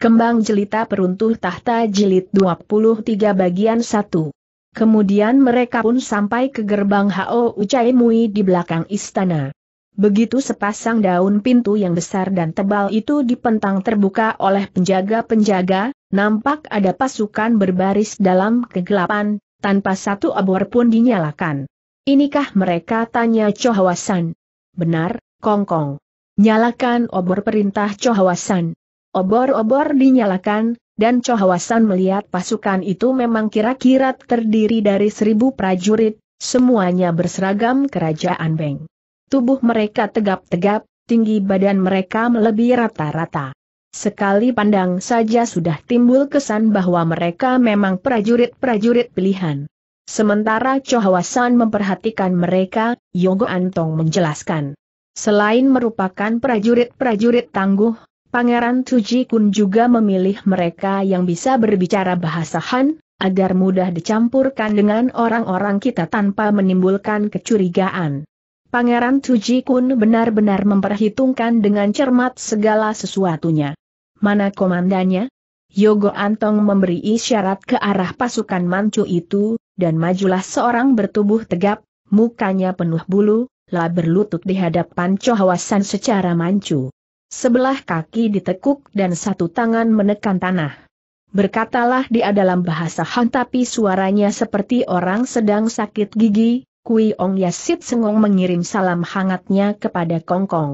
Kembang Jelita Peruntuh Tahta Jilid 23 bagian 1. Kemudian mereka pun sampai ke gerbang Hao Ucai Mui di belakang istana. Begitu sepasang daun pintu yang besar dan tebal itu dipentang terbuka oleh penjaga-penjaga, nampak ada pasukan berbaris dalam kegelapan, tanpa satu abor pun dinyalakan. Inikah mereka tanya Chohawasan? Benar, Kongkong. Nyalakan obor perintah Chohawasan. Obor-obor dinyalakan, dan Cohawasan melihat pasukan itu memang kira-kira terdiri dari seribu prajurit, semuanya berseragam kerajaan Beng. Tubuh mereka tegap-tegap, tinggi badan mereka melebihi rata-rata. Sekali pandang saja sudah timbul kesan bahwa mereka memang prajurit-prajurit pilihan. Sementara Cohawasan memperhatikan mereka, Yogo Antong menjelaskan. Selain merupakan prajurit-prajurit tangguh, Pangeran Tuji Kun juga memilih mereka yang bisa berbicara bahasa Han, agar mudah dicampurkan dengan orang-orang kita tanpa menimbulkan kecurigaan. Pangeran Tuji Kun benar-benar memperhitungkan dengan cermat segala sesuatunya. Mana komandannya? Yogo Antong memberi isyarat ke arah pasukan Manchu itu, dan majulah seorang bertubuh tegap, mukanya penuh bulu, lah berlutut di hadapan Chohawasan secara Manchu. Sebelah kaki ditekuk dan satu tangan menekan tanah. Berkatalah dia dalam bahasa Han tapi suaranya seperti orang sedang sakit gigi, Kui Ong Yasit Sengong mengirim salam hangatnya kepada Kong Kong.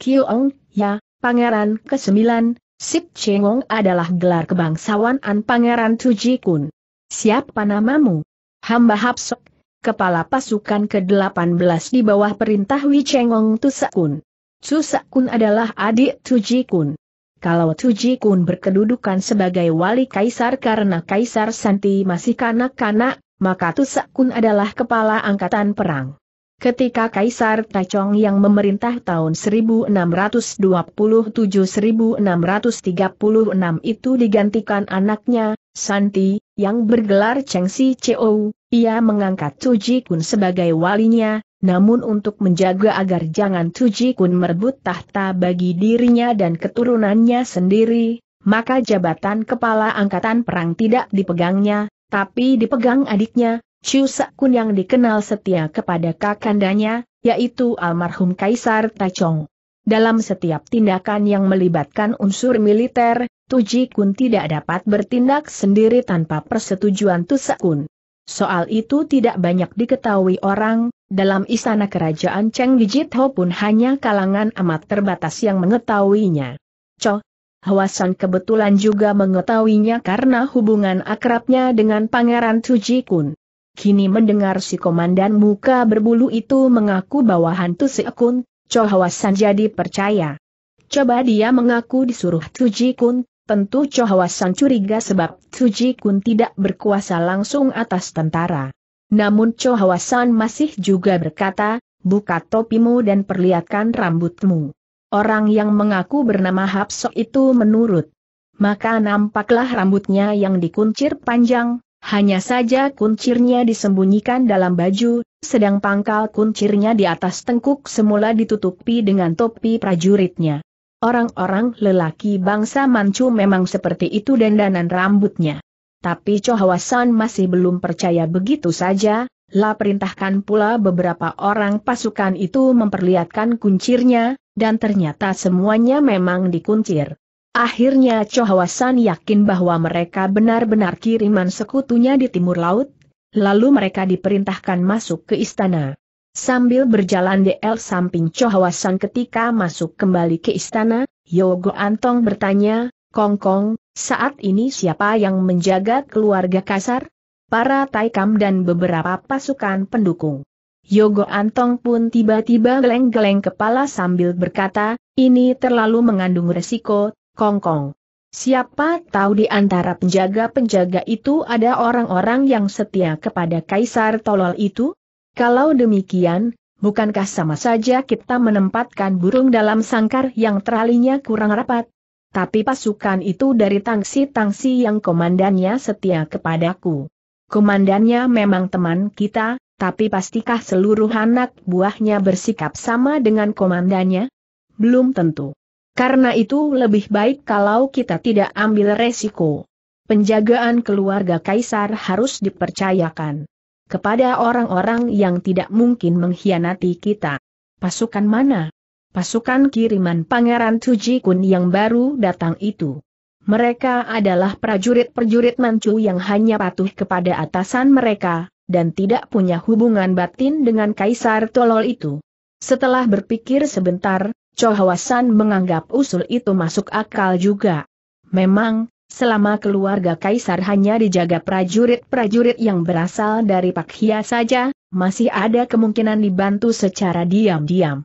Kiu Ong, ya, Pangeran ke-9, Sip Chengong adalah gelar kebangsawan An Pangeran Tuji Kun. Siapa namamu? Hamba Hapsok, kepala pasukan ke-18 di bawah perintah Wicengong Tusakun. Susakun adalah adik Tuji Kun. Kalau Tuji Kun berkedudukan sebagai wali kaisar karena kaisar Santi masih kanak-kanak, maka Tusakun adalah kepala angkatan perang. Ketika Kaisar Taichong yang memerintah tahun 1627-1636 itu digantikan anaknya, Santi, yang bergelar Cheng Si Chou, ia mengangkat Tuji Kun sebagai walinya, namun untuk menjaga agar jangan Tuji Kun merebut tahta bagi dirinya dan keturunannya sendiri, maka jabatan kepala angkatan perang tidak dipegangnya, tapi dipegang adiknya, Chu Kun yang dikenal setia kepada kakandanya, yaitu almarhum Kaisar Tachong. Dalam setiap tindakan yang melibatkan unsur militer, Tuji Kun tidak dapat bertindak sendiri tanpa persetujuan Tusakun. Soal itu tidak banyak diketahui orang, dalam istana kerajaan Cheng Ho pun hanya kalangan amat terbatas yang mengetahuinya. Cho, Hawasan kebetulan juga mengetahuinya karena hubungan akrabnya dengan Pangeran Tuji Kun. Kini mendengar si komandan muka berbulu itu mengaku bahwa hantu si Kun, Cho Hawasan jadi percaya. Coba dia mengaku disuruh Tuji Kun, tentu Cho Hawasan curiga sebab Tuji Kun tidak berkuasa langsung atas tentara. Namun Cho Hawasan masih juga berkata, buka topimu dan perlihatkan rambutmu. Orang yang mengaku bernama Hapsok itu menurut. Maka nampaklah rambutnya yang dikuncir panjang, hanya saja kuncirnya disembunyikan dalam baju, sedang pangkal kuncirnya di atas tengkuk semula ditutupi dengan topi prajuritnya. Orang-orang lelaki bangsa Manchu memang seperti itu dandanan rambutnya. Tapi Chohawasan masih belum percaya begitu saja, La perintahkan pula beberapa orang pasukan itu memperlihatkan kuncirnya, dan ternyata semuanya memang dikuncir. Akhirnya Chohawasan yakin bahwa mereka benar-benar kiriman sekutunya di timur laut, lalu mereka diperintahkan masuk ke istana. Sambil berjalan di El samping Chohawasan ketika masuk kembali ke istana, Yogo Antong bertanya, Kongkong, saat ini siapa yang menjaga keluarga kasar? Para Taikam dan beberapa pasukan pendukung. Yogo Antong pun tiba-tiba geleng-geleng kepala sambil berkata, ini terlalu mengandung resiko, kongkong. Siapa tahu di antara penjaga-penjaga itu ada orang-orang yang setia kepada Kaisar Tolol itu? Kalau demikian, bukankah sama saja kita menempatkan burung dalam sangkar yang teralinya kurang rapat? tapi pasukan itu dari tangsi-tangsi yang komandannya setia kepadaku. Komandannya memang teman kita, tapi pastikah seluruh anak buahnya bersikap sama dengan komandannya? Belum tentu. Karena itu lebih baik kalau kita tidak ambil resiko. Penjagaan keluarga Kaisar harus dipercayakan kepada orang-orang yang tidak mungkin mengkhianati kita. Pasukan mana? pasukan kiriman Pangeran Tuji Kun yang baru datang itu. Mereka adalah prajurit-prajurit Manchu yang hanya patuh kepada atasan mereka, dan tidak punya hubungan batin dengan Kaisar Tolol itu. Setelah berpikir sebentar, Chohawasan menganggap usul itu masuk akal juga. Memang, Selama keluarga kaisar hanya dijaga prajurit-prajurit yang berasal dari Pak Hia saja, masih ada kemungkinan dibantu secara diam-diam.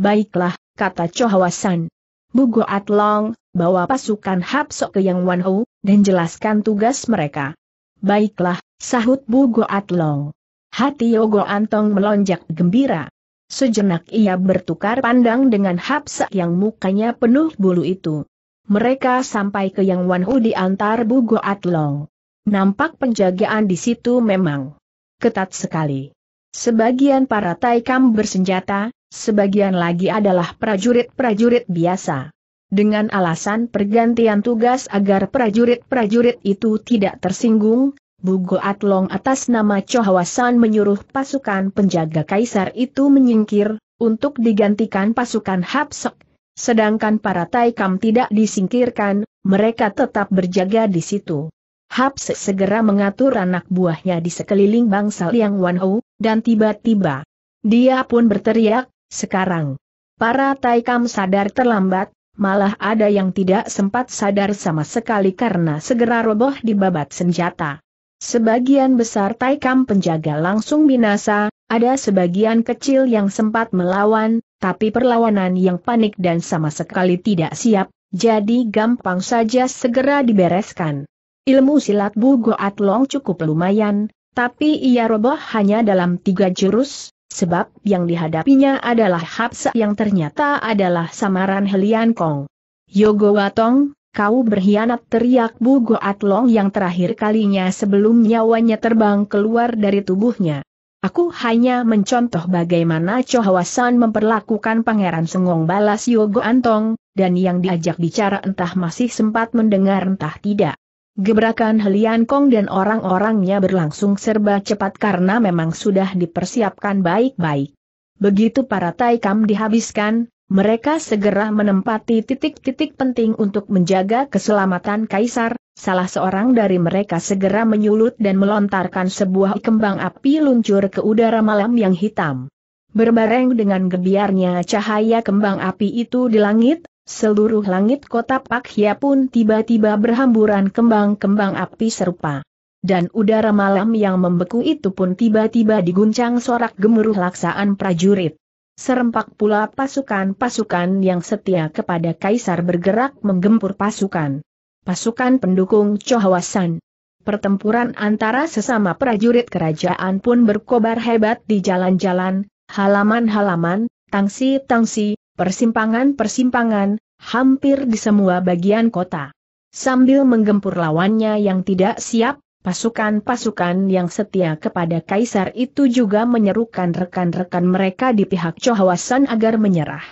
Baiklah, kata Chohawasan. Bugo Atlong, bawa pasukan Hapsok ke Yang Wanhu dan jelaskan tugas mereka. Baiklah, sahut Bugo Atlong. Hati Yogo Antong melonjak gembira. Sejenak ia bertukar pandang dengan Hapsok yang mukanya penuh bulu itu. Mereka sampai ke Yang Wanhu di antar Bugo Atlong. Nampak penjagaan di situ memang ketat sekali. Sebagian para Taikam bersenjata, sebagian lagi adalah prajurit-prajurit biasa. Dengan alasan pergantian tugas agar prajurit-prajurit itu tidak tersinggung, Bugo Atlong atas nama Chohawasan menyuruh pasukan penjaga kaisar itu menyingkir, untuk digantikan pasukan Hapsok. Sedangkan para Taikam tidak disingkirkan, mereka tetap berjaga di situ. Hapsok segera mengatur anak buahnya di sekeliling bangsal yang Wanhu, dan tiba-tiba dia pun berteriak, sekarang, para Taikam sadar terlambat, malah ada yang tidak sempat sadar sama sekali karena segera roboh di babat senjata. Sebagian besar Taikam penjaga langsung binasa, ada sebagian kecil yang sempat melawan, tapi perlawanan yang panik dan sama sekali tidak siap, jadi gampang saja segera dibereskan. Ilmu silat Bu Goat Long cukup lumayan, tapi ia roboh hanya dalam tiga jurus, sebab yang dihadapinya adalah Hapsa yang ternyata adalah samaran Helian Kong. Yogo Watong, kau berkhianat teriak Bu Long yang terakhir kalinya sebelum nyawanya terbang keluar dari tubuhnya. Aku hanya mencontoh bagaimana Chohawasan memperlakukan Pangeran Sengong balas Yogo Antong, dan yang diajak bicara entah masih sempat mendengar entah tidak. Gebrakan Helian Kong dan orang-orangnya berlangsung serba cepat karena memang sudah dipersiapkan baik-baik. Begitu para Taikam dihabiskan, mereka segera menempati titik-titik penting untuk menjaga keselamatan Kaisar, salah seorang dari mereka segera menyulut dan melontarkan sebuah kembang api luncur ke udara malam yang hitam. Berbareng dengan gebiarnya cahaya kembang api itu di langit, seluruh langit kota Hia pun tiba-tiba berhamburan kembang-kembang api serupa. Dan udara malam yang membeku itu pun tiba-tiba diguncang sorak gemuruh laksaan prajurit. Serempak pula pasukan-pasukan yang setia kepada Kaisar bergerak menggempur pasukan. Pasukan pendukung Chohwasan. Pertempuran antara sesama prajurit kerajaan pun berkobar hebat di jalan-jalan, halaman-halaman, tangsi-tangsi, persimpangan-persimpangan, hampir di semua bagian kota. Sambil menggempur lawannya yang tidak siap, pasukan-pasukan yang setia kepada Kaisar itu juga menyerukan rekan-rekan mereka di pihak Chohawasan agar menyerah.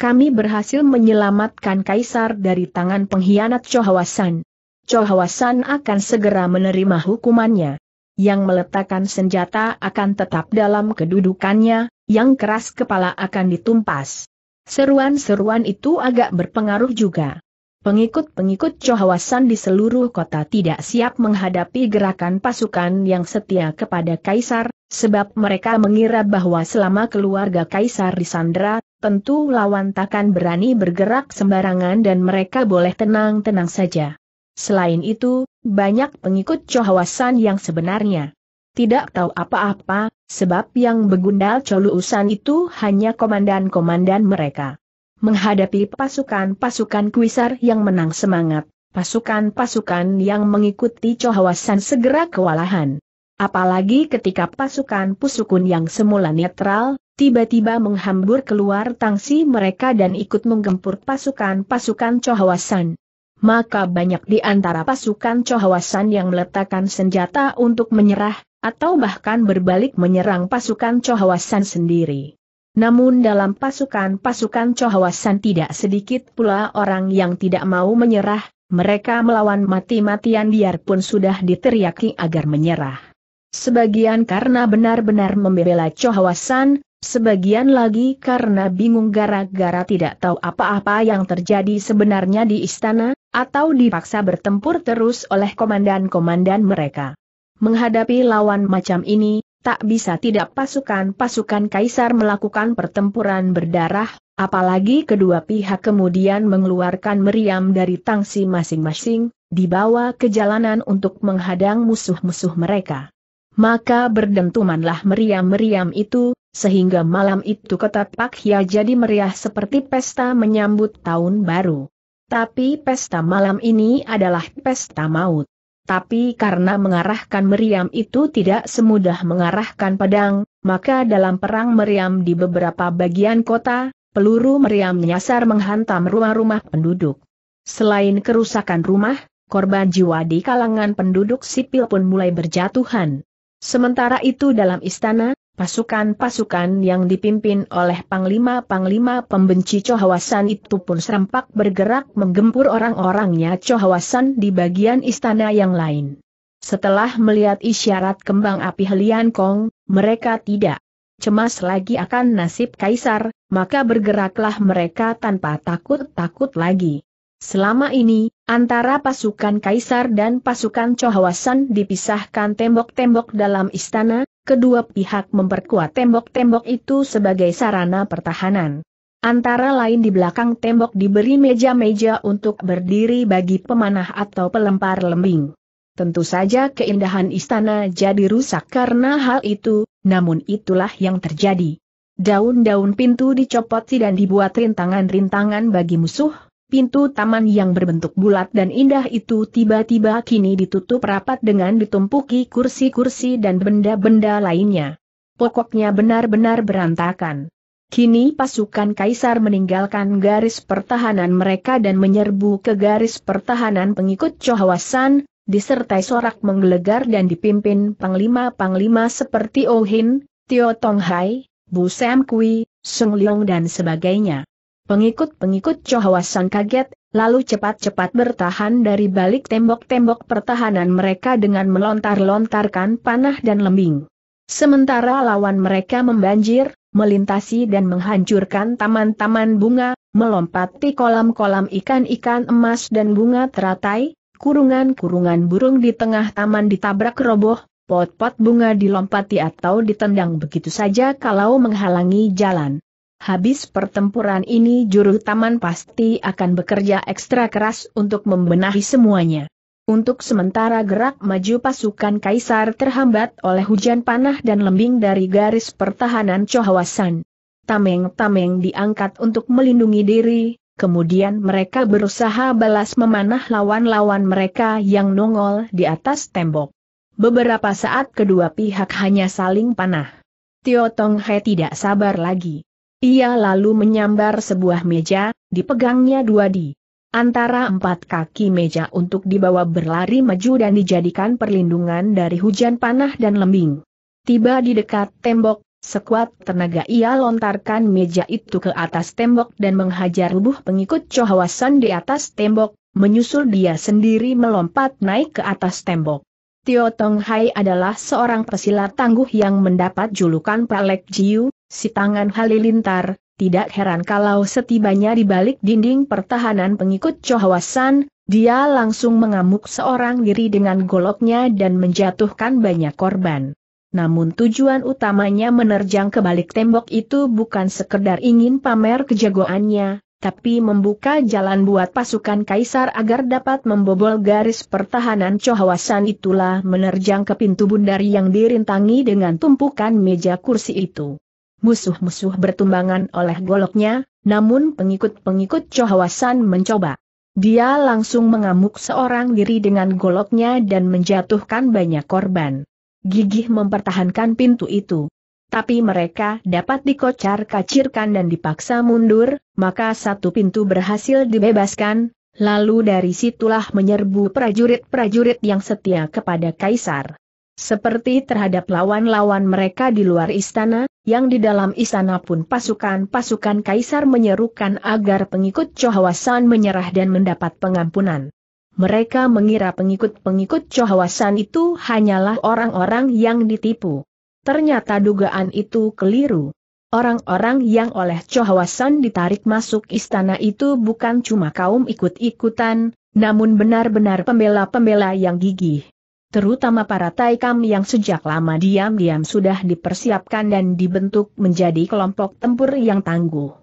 Kami berhasil menyelamatkan Kaisar dari tangan pengkhianat Chohawasan. Chohawasan akan segera menerima hukumannya. Yang meletakkan senjata akan tetap dalam kedudukannya, yang keras kepala akan ditumpas. Seruan-seruan itu agak berpengaruh juga. Pengikut-pengikut Cohawasan di seluruh kota tidak siap menghadapi gerakan pasukan yang setia kepada Kaisar, sebab mereka mengira bahwa selama keluarga Kaisar disandra, tentu lawan takkan berani bergerak sembarangan dan mereka boleh tenang-tenang saja. Selain itu, banyak pengikut Cohawasan yang sebenarnya tidak tahu apa-apa, sebab yang begundal coluusan itu hanya komandan-komandan mereka. Menghadapi pasukan-pasukan kuisar yang menang semangat, pasukan-pasukan yang mengikuti cohawasan segera kewalahan. Apalagi ketika pasukan pusukun yang semula netral, tiba-tiba menghambur keluar tangsi mereka dan ikut menggempur pasukan-pasukan cohawasan maka banyak di antara pasukan Cohawasan yang meletakkan senjata untuk menyerah, atau bahkan berbalik menyerang pasukan Cohawasan sendiri. Namun dalam pasukan-pasukan Cohawasan tidak sedikit pula orang yang tidak mau menyerah, mereka melawan mati-matian biarpun sudah diteriaki agar menyerah. Sebagian karena benar-benar membela Cohawasan, sebagian lagi karena bingung gara-gara tidak tahu apa-apa yang terjadi sebenarnya di istana, atau dipaksa bertempur terus oleh komandan-komandan mereka. Menghadapi lawan macam ini, tak bisa tidak pasukan-pasukan kaisar melakukan pertempuran berdarah, apalagi kedua pihak kemudian mengeluarkan meriam dari tangsi masing-masing, dibawa ke jalanan untuk menghadang musuh-musuh mereka. Maka berdentumanlah meriam-meriam itu, sehingga malam itu kota Pakhya jadi meriah seperti pesta menyambut tahun baru. Tapi pesta malam ini adalah pesta maut. Tapi karena mengarahkan meriam itu tidak semudah mengarahkan pedang, maka dalam perang meriam di beberapa bagian kota, peluru meriam menyasar menghantam rumah-rumah penduduk. Selain kerusakan rumah, korban jiwa di kalangan penduduk sipil pun mulai berjatuhan. Sementara itu dalam istana, Pasukan-pasukan yang dipimpin oleh panglima-panglima pembenci Chohawasan itu pun serempak bergerak menggempur orang-orangnya Chohawasan di bagian istana yang lain. Setelah melihat isyarat kembang api Helian Kong, mereka tidak cemas lagi akan nasib kaisar, maka bergeraklah mereka tanpa takut-takut lagi. Selama ini, antara pasukan kaisar dan pasukan Chohawasan dipisahkan tembok-tembok dalam istana, kedua pihak memperkuat tembok-tembok itu sebagai sarana pertahanan. Antara lain di belakang tembok diberi meja-meja untuk berdiri bagi pemanah atau pelempar lembing. Tentu saja keindahan istana jadi rusak karena hal itu, namun itulah yang terjadi. Daun-daun pintu dicopot dan dibuat rintangan-rintangan bagi musuh, Pintu taman yang berbentuk bulat dan indah itu tiba-tiba kini ditutup rapat dengan ditumpuki kursi-kursi dan benda-benda lainnya. Pokoknya benar-benar berantakan. Kini pasukan kaisar meninggalkan garis pertahanan mereka dan menyerbu ke garis pertahanan pengikut Chohwasan, disertai sorak menggelegar dan dipimpin panglima-panglima seperti Ohin, oh Tio Tonghai, Bu Sam Kui, Sung Leong dan sebagainya. Pengikut-pengikut Chohawasan kaget, lalu cepat-cepat bertahan dari balik tembok-tembok pertahanan mereka dengan melontar-lontarkan panah dan lembing. Sementara lawan mereka membanjir, melintasi dan menghancurkan taman-taman bunga, melompati kolam-kolam ikan-ikan emas dan bunga teratai, kurungan-kurungan burung di tengah taman ditabrak roboh, pot-pot bunga dilompati atau ditendang begitu saja kalau menghalangi jalan. Habis pertempuran ini juru taman pasti akan bekerja ekstra keras untuk membenahi semuanya. Untuk sementara gerak maju pasukan Kaisar terhambat oleh hujan panah dan lembing dari garis pertahanan Cohawasan. Tameng-tameng diangkat untuk melindungi diri, kemudian mereka berusaha balas memanah lawan-lawan mereka yang nongol di atas tembok. Beberapa saat kedua pihak hanya saling panah. Tio Tong He tidak sabar lagi. Ia lalu menyambar sebuah meja, dipegangnya dua di antara empat kaki meja untuk dibawa berlari maju dan dijadikan perlindungan dari hujan panah dan lembing. Tiba di dekat tembok, sekuat tenaga ia lontarkan meja itu ke atas tembok dan menghajar rubuh pengikut cohawasan di atas tembok, menyusul dia sendiri melompat naik ke atas tembok. Tio Tong Hai adalah seorang pesilat tangguh yang mendapat julukan Palek Jiu, si tangan halilintar, tidak heran kalau setibanya di balik dinding pertahanan pengikut Chohwasan, dia langsung mengamuk seorang diri dengan goloknya dan menjatuhkan banyak korban. Namun tujuan utamanya menerjang ke balik tembok itu bukan sekedar ingin pamer kejagoannya, tapi membuka jalan buat pasukan kaisar agar dapat membobol garis pertahanan Chohawasan itulah menerjang ke pintu bundar yang dirintangi dengan tumpukan meja kursi itu. Musuh-musuh bertumbangan oleh goloknya, namun pengikut-pengikut Chohawasan mencoba. Dia langsung mengamuk seorang diri dengan goloknya dan menjatuhkan banyak korban. Gigih mempertahankan pintu itu tapi mereka dapat dikocar-kacirkan dan dipaksa mundur, maka satu pintu berhasil dibebaskan, lalu dari situlah menyerbu prajurit-prajurit yang setia kepada Kaisar. Seperti terhadap lawan-lawan mereka di luar istana, yang di dalam istana pun pasukan-pasukan Kaisar menyerukan agar pengikut Chohawasan menyerah dan mendapat pengampunan. Mereka mengira pengikut-pengikut Chohawasan itu hanyalah orang-orang yang ditipu. Ternyata dugaan itu keliru. Orang-orang yang oleh cohwasan ditarik masuk istana itu bukan cuma kaum ikut-ikutan, namun benar-benar pembela-pembela yang gigih. Terutama para Taikam yang sejak lama diam-diam sudah dipersiapkan dan dibentuk menjadi kelompok tempur yang tangguh.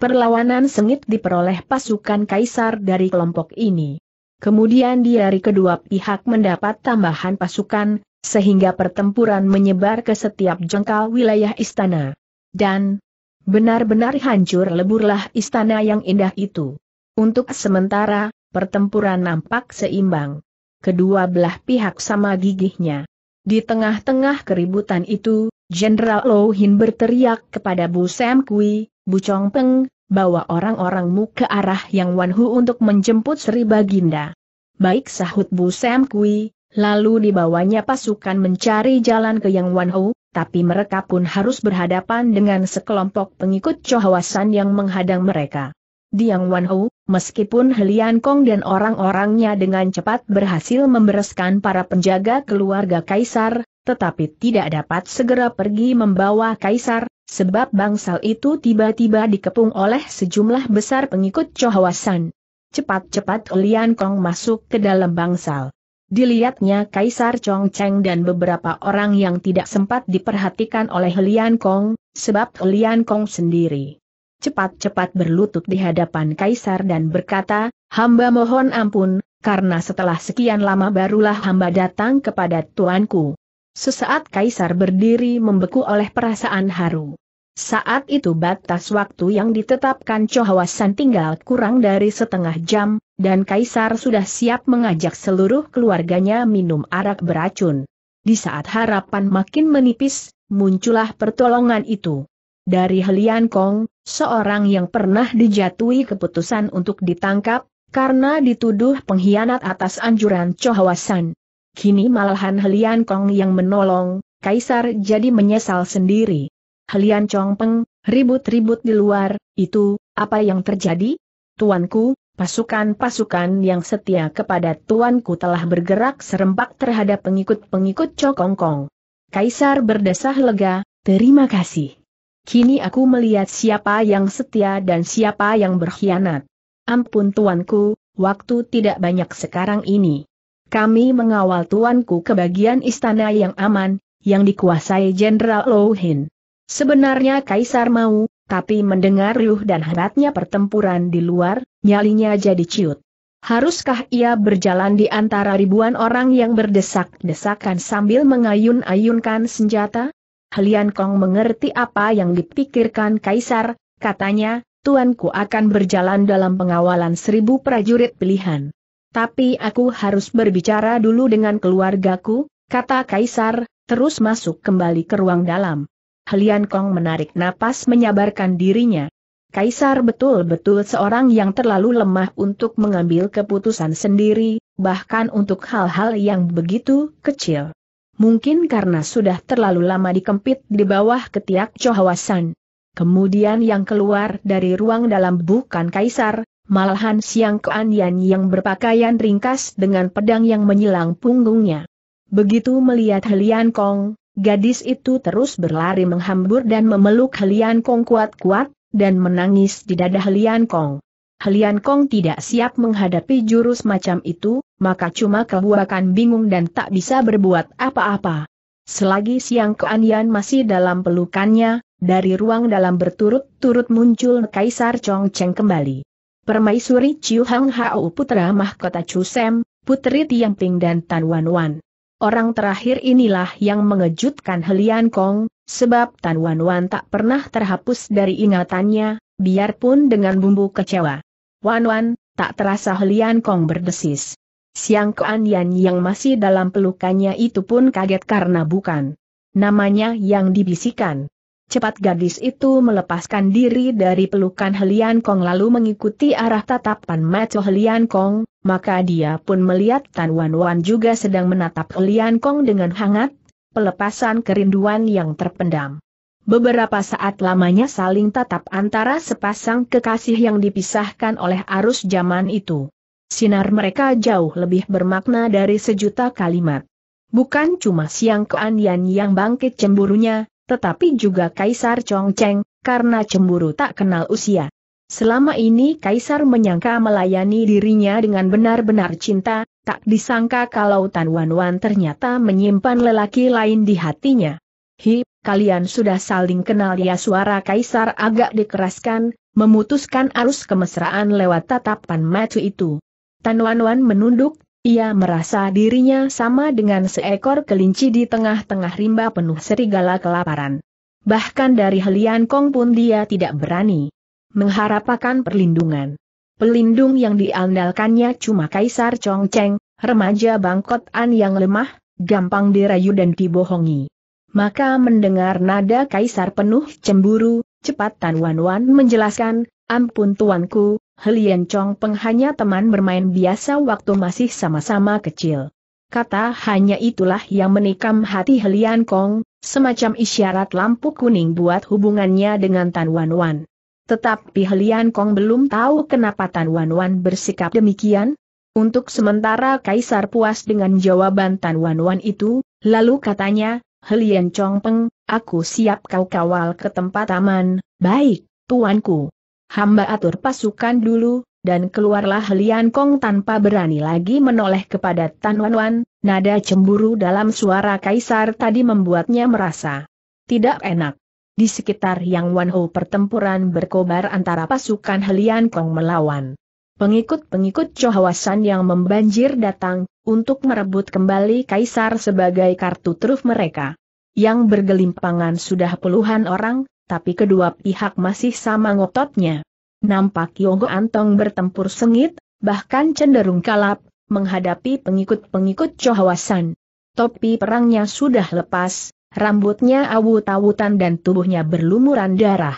Perlawanan sengit diperoleh pasukan kaisar dari kelompok ini. Kemudian di hari kedua pihak mendapat tambahan pasukan, sehingga pertempuran menyebar ke setiap jengkal wilayah istana. Dan, benar-benar hancur leburlah istana yang indah itu. Untuk sementara, pertempuran nampak seimbang. Kedua belah pihak sama gigihnya. Di tengah-tengah keributan itu, Jenderal Lo Hin berteriak kepada Bu Sam Kui, Bu Chong Peng, bawa orang-orangmu ke arah yang Wan Hu untuk menjemput Sri Baginda. Baik sahut Bu Sam Kui, Lalu dibawanya pasukan mencari jalan ke Yang Wanhu, tapi mereka pun harus berhadapan dengan sekelompok pengikut Chohawasan yang menghadang mereka. Di Yang Wanhu, meskipun Helian Kong dan orang-orangnya dengan cepat berhasil membereskan para penjaga keluarga Kaisar, tetapi tidak dapat segera pergi membawa Kaisar, sebab bangsal itu tiba-tiba dikepung oleh sejumlah besar pengikut Chohawasan. Cepat-cepat Helian Kong masuk ke dalam bangsal. Dilihatnya Kaisar Chong Cheng dan beberapa orang yang tidak sempat diperhatikan oleh Lian Kong, sebab Lian Kong sendiri cepat-cepat berlutut di hadapan Kaisar dan berkata, hamba mohon ampun, karena setelah sekian lama barulah hamba datang kepada tuanku. Sesaat Kaisar berdiri membeku oleh perasaan haru. Saat itu batas waktu yang ditetapkan Cohawasan tinggal kurang dari setengah jam, dan Kaisar sudah siap mengajak seluruh keluarganya minum arak beracun. Di saat harapan makin menipis, muncullah pertolongan itu. Dari Helian Kong, seorang yang pernah dijatuhi keputusan untuk ditangkap, karena dituduh pengkhianat atas anjuran Cohawasan. Kini malahan Helian Kong yang menolong, Kaisar jadi menyesal sendiri. Helian peng, ribut-ribut di luar, itu, apa yang terjadi? Tuanku, pasukan-pasukan yang setia kepada tuanku telah bergerak serempak terhadap pengikut-pengikut Kong. Kaisar berdesah lega, terima kasih. Kini aku melihat siapa yang setia dan siapa yang berkhianat. Ampun tuanku, waktu tidak banyak sekarang ini. Kami mengawal tuanku ke bagian istana yang aman, yang dikuasai Jenderal Lohin. Sebenarnya Kaisar mau, tapi mendengar riuh dan hebatnya pertempuran di luar, nyalinya jadi ciut. Haruskah ia berjalan di antara ribuan orang yang berdesak-desakan sambil mengayun-ayunkan senjata? Helian Kong mengerti apa yang dipikirkan Kaisar, katanya, Tuanku akan berjalan dalam pengawalan seribu prajurit pilihan. Tapi aku harus berbicara dulu dengan keluargaku, kata Kaisar, terus masuk kembali ke ruang dalam. Helian Kong menarik napas menyabarkan dirinya. Kaisar betul-betul seorang yang terlalu lemah untuk mengambil keputusan sendiri, bahkan untuk hal-hal yang begitu kecil. Mungkin karena sudah terlalu lama dikempit di bawah ketiak Chohawasan. Kemudian yang keluar dari ruang dalam bukan kaisar, malahan Siang Keanyan yang berpakaian ringkas dengan pedang yang menyilang punggungnya. Begitu melihat Helian Kong, Gadis itu terus berlari menghambur dan memeluk Helian Kong kuat-kuat, dan menangis di dada Helian Kong. Helian Kong tidak siap menghadapi jurus macam itu, maka cuma kebuakan bingung dan tak bisa berbuat apa-apa. Selagi siang keanian masih dalam pelukannya, dari ruang dalam berturut-turut muncul Kaisar Chong Cheng kembali. Permaisuri Chiu Hang Hao Putra Mahkota Chu Sem, Putri Tiang Ping dan Tan Wan Wan. Orang terakhir inilah yang mengejutkan Helian Kong, sebab Tan Wan Wan tak pernah terhapus dari ingatannya, biarpun dengan bumbu kecewa. Wan Wan, tak terasa Helian Kong berdesis. Siang Kuan Yan yang masih dalam pelukannya itu pun kaget karena bukan namanya yang dibisikan. Cepat gadis itu melepaskan diri dari pelukan Helian Kong lalu mengikuti arah tatapan mata Helian Kong, maka dia pun melihat Tan Wan Wan juga sedang menatap Lian Kong dengan hangat, pelepasan kerinduan yang terpendam. Beberapa saat lamanya saling tatap antara sepasang kekasih yang dipisahkan oleh arus zaman itu. Sinar mereka jauh lebih bermakna dari sejuta kalimat. Bukan cuma Siang Keanian yang bangkit cemburunya, tetapi juga Kaisar Chongcheng, karena cemburu tak kenal usia. Selama ini Kaisar menyangka melayani dirinya dengan benar-benar cinta, tak disangka kalau Tan Wan Wan ternyata menyimpan lelaki lain di hatinya. Hi, kalian sudah saling kenal ya suara Kaisar agak dikeraskan, memutuskan arus kemesraan lewat tatapan mata itu. Tan Wan Wan menunduk, ia merasa dirinya sama dengan seekor kelinci di tengah-tengah rimba penuh serigala kelaparan. Bahkan dari Helian Kong pun dia tidak berani mengharapkan perlindungan. Pelindung yang diandalkannya cuma Kaisar Chongcheng, remaja bangkot an yang lemah, gampang dirayu dan dibohongi. Maka mendengar nada Kaisar penuh cemburu, cepat Tan Wan Wan menjelaskan, ampun tuanku, Helian Chong Peng hanya teman bermain biasa waktu masih sama-sama kecil. Kata hanya itulah yang menikam hati Helian Kong, semacam isyarat lampu kuning buat hubungannya dengan Tan Wan Wan. Tetapi Helian Kong belum tahu kenapa Tan Wan Wan bersikap demikian. Untuk sementara Kaisar puas dengan jawaban Tan Wan Wan itu, lalu katanya, Helian Chong Peng, aku siap kau kawal ke tempat aman, baik, tuanku. Hamba atur pasukan dulu, dan keluarlah Helian Kong tanpa berani lagi menoleh kepada Tan Wan Wan, nada cemburu dalam suara Kaisar tadi membuatnya merasa tidak enak di sekitar Yang Wanho pertempuran berkobar antara pasukan Helian Kong melawan. Pengikut-pengikut Chohawasan yang membanjir datang, untuk merebut kembali Kaisar sebagai kartu truf mereka. Yang bergelimpangan sudah puluhan orang, tapi kedua pihak masih sama ngototnya. Nampak Yogo Antong bertempur sengit, bahkan cenderung kalap, menghadapi pengikut-pengikut Chohawasan. Topi perangnya sudah lepas, Rambutnya awut-awutan dan tubuhnya berlumuran darah.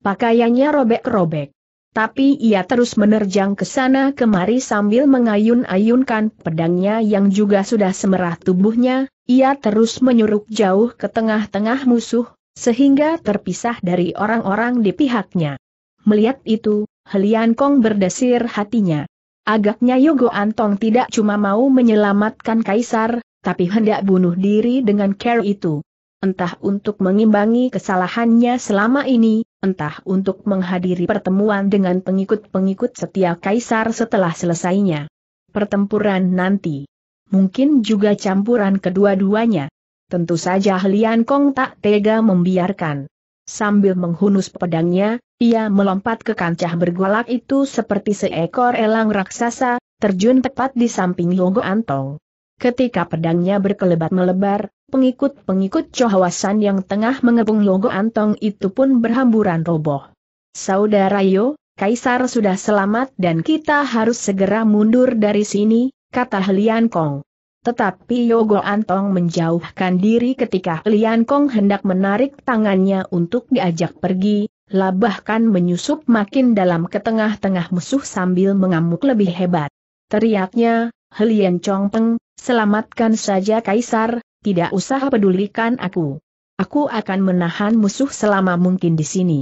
Pakaiannya robek-robek. Tapi ia terus menerjang ke sana kemari sambil mengayun-ayunkan pedangnya yang juga sudah semerah tubuhnya, ia terus menyuruk jauh ke tengah-tengah musuh, sehingga terpisah dari orang-orang di pihaknya. Melihat itu, Helian Kong berdesir hatinya. Agaknya Yogo Antong tidak cuma mau menyelamatkan Kaisar, tapi hendak bunuh diri dengan care itu entah untuk mengimbangi kesalahannya selama ini, entah untuk menghadiri pertemuan dengan pengikut-pengikut setia kaisar setelah selesainya. Pertempuran nanti. Mungkin juga campuran kedua-duanya. Tentu saja Lian Kong tak tega membiarkan. Sambil menghunus pedangnya, ia melompat ke kancah bergolak itu seperti seekor elang raksasa, terjun tepat di samping Logo Antong. Ketika pedangnya berkelebat melebar, Pengikut-pengikut Chohawasan yang tengah mengepung logo Antong itu pun berhamburan roboh. Saudara Yo, Kaisar sudah selamat dan kita harus segera mundur dari sini, kata Helian Kong. Tetapi Yogo Antong menjauhkan diri ketika Helian Kong hendak menarik tangannya untuk diajak pergi, labahkan menyusup makin dalam ke tengah-tengah musuh sambil mengamuk lebih hebat. Teriaknya, Helian Chong Peng, selamatkan saja Kaisar, tidak usah pedulikan aku. Aku akan menahan musuh selama mungkin di sini.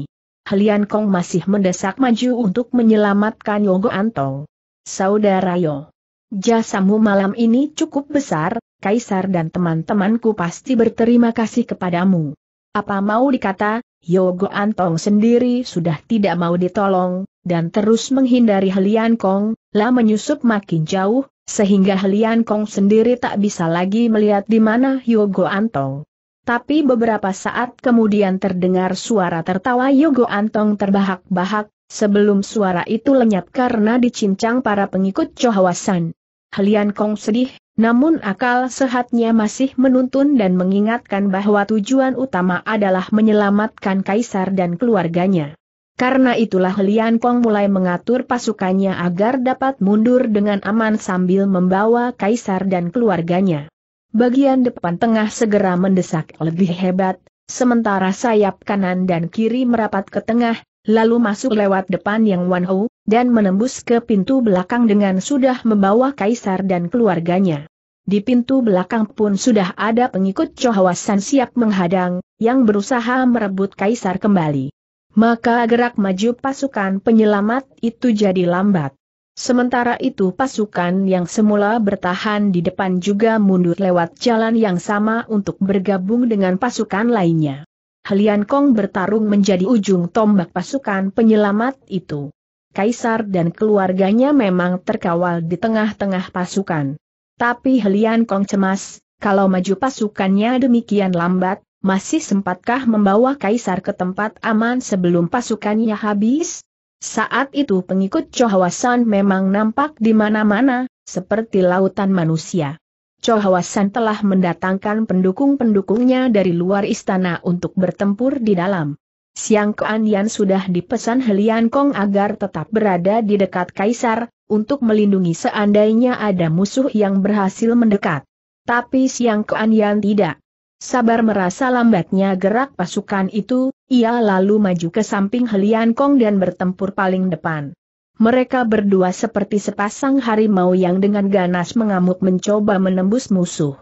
Helian Kong masih mendesak maju untuk menyelamatkan Yogo Antong. Saudara Yo, jasamu malam ini cukup besar, Kaisar dan teman-temanku pasti berterima kasih kepadamu. Apa mau dikata, Yogo Antong sendiri sudah tidak mau ditolong, dan terus menghindari Helian Kong, lah menyusup makin jauh, sehingga Helian Kong sendiri tak bisa lagi melihat di mana Yogo Antong. Tapi beberapa saat kemudian terdengar suara tertawa Yogo Antong terbahak-bahak, sebelum suara itu lenyap karena dicincang para pengikut Chohawasan. Helian Kong sedih, namun akal sehatnya masih menuntun dan mengingatkan bahwa tujuan utama adalah menyelamatkan Kaisar dan keluarganya. Karena itulah Lian Kong mulai mengatur pasukannya agar dapat mundur dengan aman sambil membawa kaisar dan keluarganya. Bagian depan tengah segera mendesak lebih hebat, sementara sayap kanan dan kiri merapat ke tengah, lalu masuk lewat depan yang Wan Ho, dan menembus ke pintu belakang dengan sudah membawa kaisar dan keluarganya. Di pintu belakang pun sudah ada pengikut Chohawasan siap menghadang, yang berusaha merebut kaisar kembali maka gerak maju pasukan penyelamat itu jadi lambat. Sementara itu pasukan yang semula bertahan di depan juga mundur lewat jalan yang sama untuk bergabung dengan pasukan lainnya. Helian Kong bertarung menjadi ujung tombak pasukan penyelamat itu. Kaisar dan keluarganya memang terkawal di tengah-tengah pasukan. Tapi Helian Kong cemas, kalau maju pasukannya demikian lambat, masih sempatkah membawa kaisar ke tempat aman sebelum pasukannya habis? Saat itu pengikut Chohawasan memang nampak di mana-mana, seperti lautan manusia. Chohawasan telah mendatangkan pendukung-pendukungnya dari luar istana untuk bertempur di dalam. Siang Yan sudah dipesan Helian Kong agar tetap berada di dekat kaisar, untuk melindungi seandainya ada musuh yang berhasil mendekat. Tapi Siang Yan tidak. Sabar merasa lambatnya gerak pasukan itu, ia lalu maju ke samping Helian Kong dan bertempur paling depan. Mereka berdua seperti sepasang harimau yang dengan ganas mengamuk mencoba menembus musuh.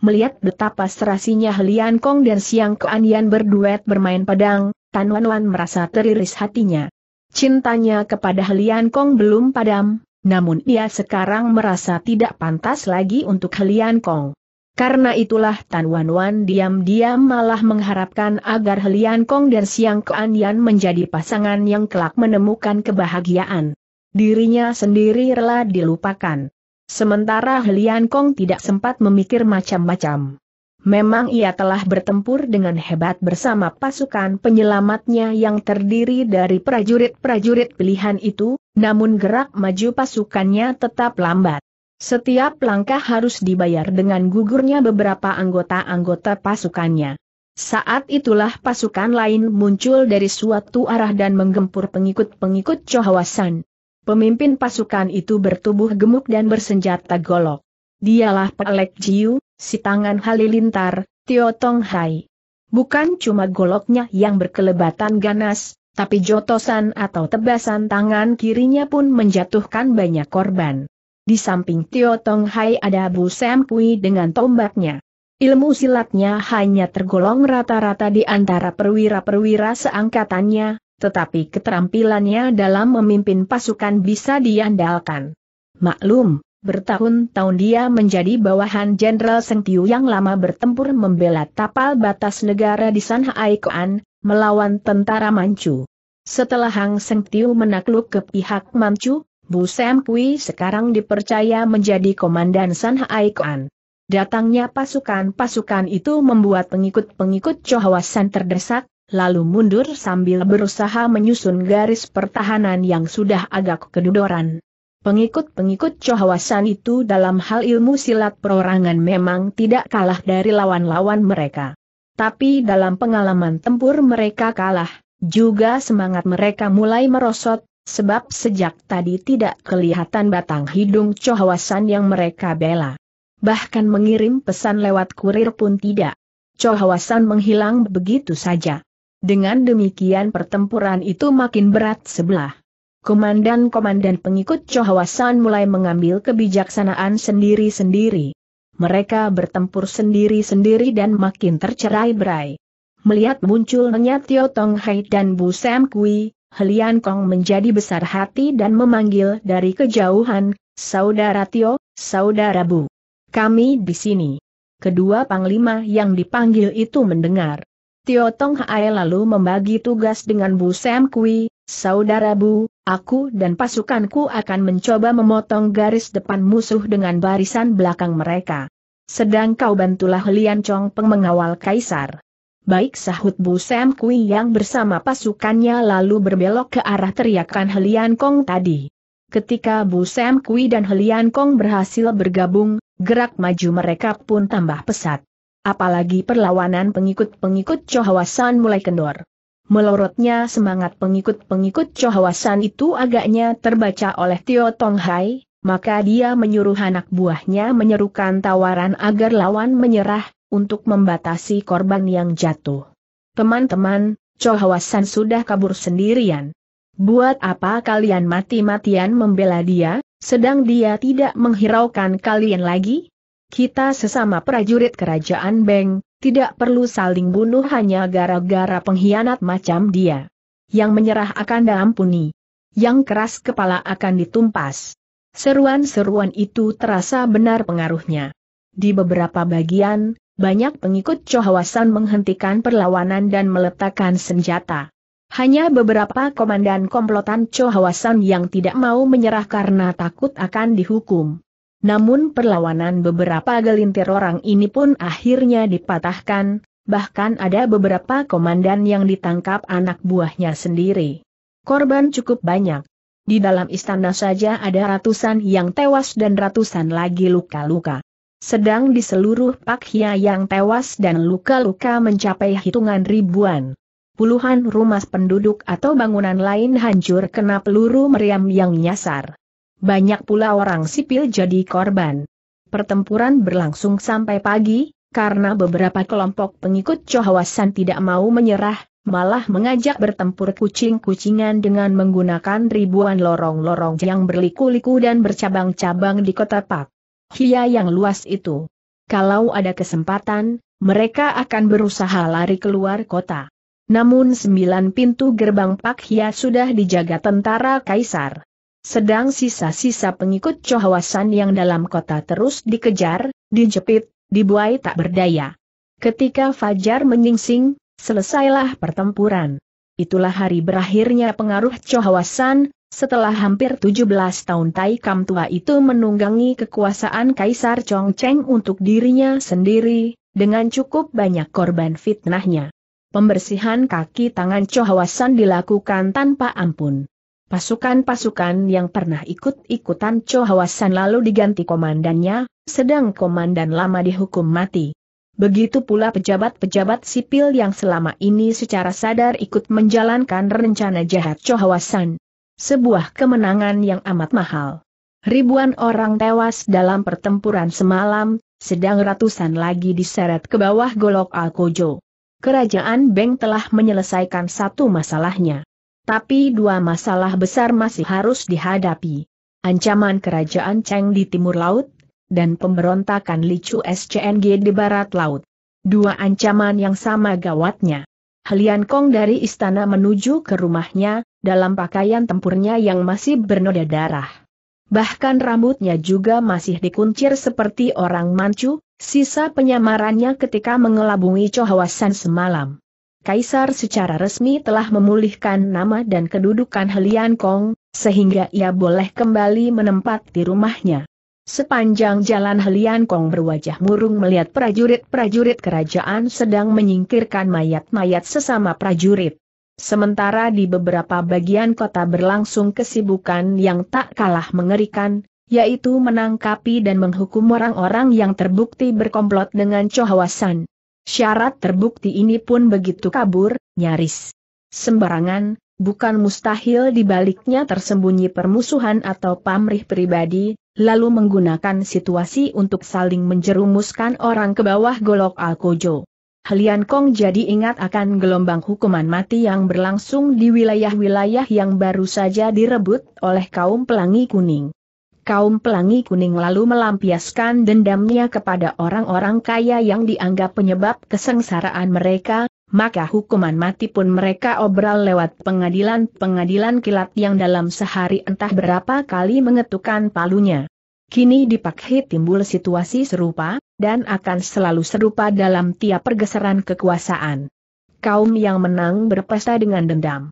Melihat betapa serasinya Helian Kong dan Siang Keanian berduet bermain pedang, Tan Wan Wan merasa teriris hatinya. Cintanya kepada Helian Kong belum padam, namun ia sekarang merasa tidak pantas lagi untuk Helian Kong. Karena itulah Tan Wan Wan diam-diam malah mengharapkan agar Helian Kong dan Siang Kuan Yan menjadi pasangan yang kelak menemukan kebahagiaan. Dirinya sendiri rela dilupakan. Sementara Helian Kong tidak sempat memikir macam-macam. Memang ia telah bertempur dengan hebat bersama pasukan penyelamatnya yang terdiri dari prajurit-prajurit pilihan itu, namun gerak maju pasukannya tetap lambat. Setiap langkah harus dibayar dengan gugurnya beberapa anggota-anggota pasukannya. Saat itulah pasukan lain muncul dari suatu arah dan menggempur pengikut-pengikut Chohawasan. Pemimpin pasukan itu bertubuh gemuk dan bersenjata golok. Dialah Pelek Jiu, si tangan halilintar, Tio Tong Hai. Bukan cuma goloknya yang berkelebatan ganas, tapi jotosan atau tebasan tangan kirinya pun menjatuhkan banyak korban. Di samping Tio Tong Hai ada Bu Sam Kui dengan tombaknya. Ilmu silatnya hanya tergolong rata-rata di antara perwira-perwira seangkatannya, tetapi keterampilannya dalam memimpin pasukan bisa diandalkan. Maklum, bertahun-tahun dia menjadi bawahan Jenderal Seng Tiu yang lama bertempur membela tapal batas negara di Sanhai melawan tentara Manchu. Setelah Hang Seng Tiu menakluk ke pihak Manchu, Bu Sam Kui sekarang dipercaya menjadi komandan San Hai Datangnya pasukan-pasukan itu membuat pengikut-pengikut Chohawasan terdesak, lalu mundur sambil berusaha menyusun garis pertahanan yang sudah agak kedudoran. Pengikut-pengikut Chohawasan itu dalam hal ilmu silat perorangan memang tidak kalah dari lawan-lawan mereka. Tapi dalam pengalaman tempur mereka kalah, juga semangat mereka mulai merosot, sebab sejak tadi tidak kelihatan batang hidung Chohwasan yang mereka bela. Bahkan mengirim pesan lewat kurir pun tidak. Chohwasan menghilang begitu saja. Dengan demikian pertempuran itu makin berat sebelah. Komandan-komandan pengikut Chohwasan mulai mengambil kebijaksanaan sendiri-sendiri. Mereka bertempur sendiri-sendiri dan makin tercerai-berai. Melihat munculnya Tio Tong Hai dan Bu Sam Kui, Helian Kong menjadi besar hati dan memanggil dari kejauhan, Saudara Tio, Saudara Bu. Kami di sini. Kedua panglima yang dipanggil itu mendengar. Tio Tong Hae lalu membagi tugas dengan Bu Sam Kui, Saudara Bu, aku dan pasukanku akan mencoba memotong garis depan musuh dengan barisan belakang mereka. Sedang kau bantulah Lian Chong pengawal kaisar. Baik sahut Bu Sam Kui yang bersama pasukannya lalu berbelok ke arah teriakan Helian Kong tadi. Ketika Bu Sam Kui dan Helian Kong berhasil bergabung, gerak maju mereka pun tambah pesat. Apalagi perlawanan pengikut-pengikut Chohawasan mulai kendor. Melorotnya semangat pengikut-pengikut Chohawasan itu agaknya terbaca oleh Tio Tong Hai, maka dia menyuruh anak buahnya menyerukan tawaran agar lawan menyerah, untuk membatasi korban yang jatuh. Teman-teman, Chohawasan sudah kabur sendirian. Buat apa kalian mati-matian membela dia, sedang dia tidak menghiraukan kalian lagi? Kita sesama prajurit kerajaan Beng, tidak perlu saling bunuh hanya gara-gara pengkhianat macam dia. Yang menyerah akan diampuni. Yang keras kepala akan ditumpas. Seruan-seruan itu terasa benar pengaruhnya. Di beberapa bagian, banyak pengikut Chohawasan menghentikan perlawanan dan meletakkan senjata. Hanya beberapa komandan komplotan Chohawasan yang tidak mau menyerah karena takut akan dihukum. Namun perlawanan beberapa gelintir orang ini pun akhirnya dipatahkan, bahkan ada beberapa komandan yang ditangkap anak buahnya sendiri. Korban cukup banyak. Di dalam istana saja ada ratusan yang tewas dan ratusan lagi luka-luka sedang di seluruh Pakhia yang tewas dan luka-luka mencapai hitungan ribuan. Puluhan rumah penduduk atau bangunan lain hancur kena peluru meriam yang nyasar. Banyak pula orang sipil jadi korban. Pertempuran berlangsung sampai pagi, karena beberapa kelompok pengikut Chohawasan tidak mau menyerah, malah mengajak bertempur kucing-kucingan dengan menggunakan ribuan lorong-lorong yang berliku-liku dan bercabang-cabang di kota Pak. Hia yang luas itu. Kalau ada kesempatan, mereka akan berusaha lari keluar kota. Namun sembilan pintu gerbang Pak Hia sudah dijaga tentara Kaisar. Sedang sisa-sisa pengikut Chohawasan yang dalam kota terus dikejar, dijepit, dibuai tak berdaya. Ketika Fajar menyingsing, selesailah pertempuran. Itulah hari berakhirnya pengaruh Chohawasan, setelah hampir 17 tahun Tai Kam tua itu menunggangi kekuasaan Kaisar Chong Cheng untuk dirinya sendiri, dengan cukup banyak korban fitnahnya. Pembersihan kaki tangan Chohawasan dilakukan tanpa ampun. Pasukan-pasukan yang pernah ikut-ikutan Chohawasan lalu diganti komandannya, sedang komandan lama dihukum mati. Begitu pula pejabat-pejabat sipil yang selama ini secara sadar ikut menjalankan rencana jahat Chohawasan sebuah kemenangan yang amat mahal. Ribuan orang tewas dalam pertempuran semalam, sedang ratusan lagi diseret ke bawah golok Alkojo. Kerajaan Beng telah menyelesaikan satu masalahnya. Tapi dua masalah besar masih harus dihadapi. Ancaman kerajaan Cheng di timur laut, dan pemberontakan Licu SCNG di barat laut. Dua ancaman yang sama gawatnya. Helian Kong dari istana menuju ke rumahnya, dalam pakaian tempurnya yang masih bernoda darah. Bahkan rambutnya juga masih dikuncir seperti orang mancu, sisa penyamarannya ketika mengelabungi cohawasan semalam. Kaisar secara resmi telah memulihkan nama dan kedudukan Helian Kong, sehingga ia boleh kembali menempati rumahnya. Sepanjang jalan Helian Kong berwajah murung melihat prajurit-prajurit kerajaan sedang menyingkirkan mayat-mayat sesama prajurit. Sementara di beberapa bagian kota berlangsung kesibukan yang tak kalah mengerikan, yaitu menangkapi dan menghukum orang-orang yang terbukti berkomplot dengan cohawasan. Syarat terbukti ini pun begitu kabur, nyaris sembarangan, bukan mustahil dibaliknya tersembunyi permusuhan atau pamrih pribadi, lalu menggunakan situasi untuk saling menjerumuskan orang ke bawah golok Alkojo. Helian Kong jadi ingat akan gelombang hukuman mati yang berlangsung di wilayah-wilayah yang baru saja direbut oleh kaum pelangi kuning. Kaum pelangi kuning lalu melampiaskan dendamnya kepada orang-orang kaya yang dianggap penyebab kesengsaraan mereka, maka hukuman mati pun mereka obral lewat pengadilan-pengadilan kilat yang dalam sehari entah berapa kali mengetukkan palunya. Kini dipakai timbul situasi serupa, dan akan selalu serupa dalam tiap pergeseran kekuasaan. Kaum yang menang berpesta dengan dendam.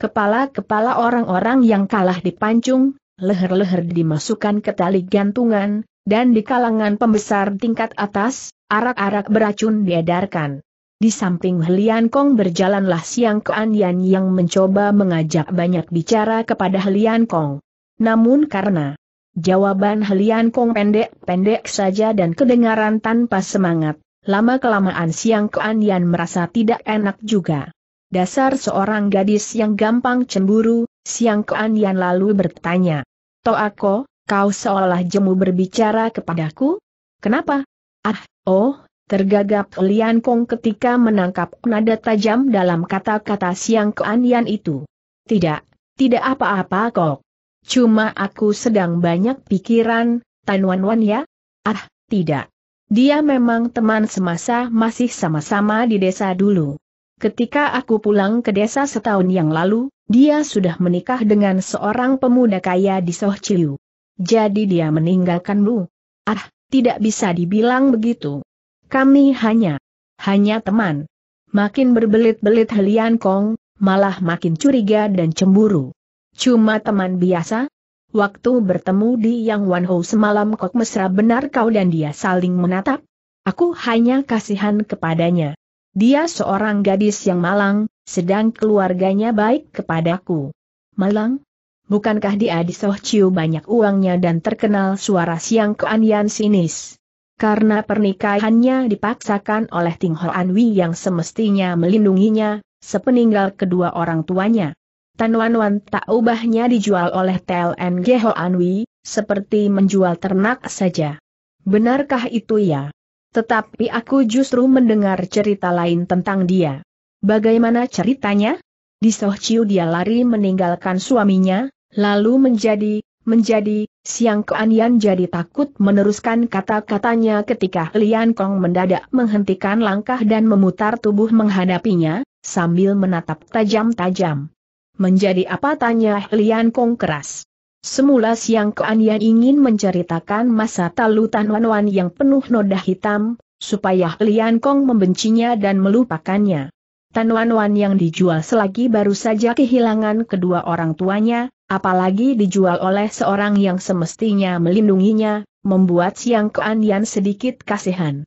Kepala-kepala orang-orang yang kalah dipancung, leher-leher dimasukkan ke tali gantungan, dan di kalangan pembesar tingkat atas, arak-arak beracun diedarkan. Di samping Helian Kong berjalanlah Siang Kean Yan yang mencoba mengajak banyak bicara kepada Helian Kong. Namun karena Jawaban Helian Kong pendek-pendek saja dan kedengaran tanpa semangat. Lama-kelamaan Siang Kuan Yan merasa tidak enak juga. Dasar seorang gadis yang gampang cemburu, Siang Kuan Yan lalu bertanya. Toako, kau seolah jemu berbicara kepadaku? Kenapa? Ah, oh, tergagap Helian Kong ketika menangkap nada tajam dalam kata-kata Siang Kuan Yan itu. Tidak, tidak apa-apa kok. Cuma aku sedang banyak pikiran, Tan Wan Wan ya? Ah, tidak. Dia memang teman semasa masih sama-sama di desa dulu. Ketika aku pulang ke desa setahun yang lalu, dia sudah menikah dengan seorang pemuda kaya di Soh Sohciu. Jadi dia meninggalkanmu. Ah, tidak bisa dibilang begitu. Kami hanya, hanya teman. Makin berbelit-belit Helian Kong, malah makin curiga dan cemburu. Cuma teman biasa? Waktu bertemu di Yang Wanho semalam kok mesra benar kau dan dia saling menatap? Aku hanya kasihan kepadanya. Dia seorang gadis yang malang, sedang keluarganya baik kepadaku. Malang? Bukankah dia di Sohciu banyak uangnya dan terkenal suara siang keanian sinis? Karena pernikahannya dipaksakan oleh Ting Hoan Wi yang semestinya melindunginya, sepeninggal kedua orang tuanya. Tan Wan tak ubahnya dijual oleh TLN Geho Anwi, seperti menjual ternak saja. Benarkah itu ya? Tetapi aku justru mendengar cerita lain tentang dia. Bagaimana ceritanya? Di Sohciu dia lari meninggalkan suaminya, lalu menjadi, menjadi, Siang Keanian jadi takut meneruskan kata-katanya ketika Lian Kong mendadak menghentikan langkah dan memutar tubuh menghadapinya, sambil menatap tajam-tajam. Menjadi apa tanya Lian Kong keras. Semula siang Kuan ingin menceritakan masa talutan Wan Wan yang penuh noda hitam, supaya Lian Kong membencinya dan melupakannya. Tan Wan Wan yang dijual selagi baru saja kehilangan kedua orang tuanya, apalagi dijual oleh seorang yang semestinya melindunginya, membuat Siang Kuan sedikit kasihan.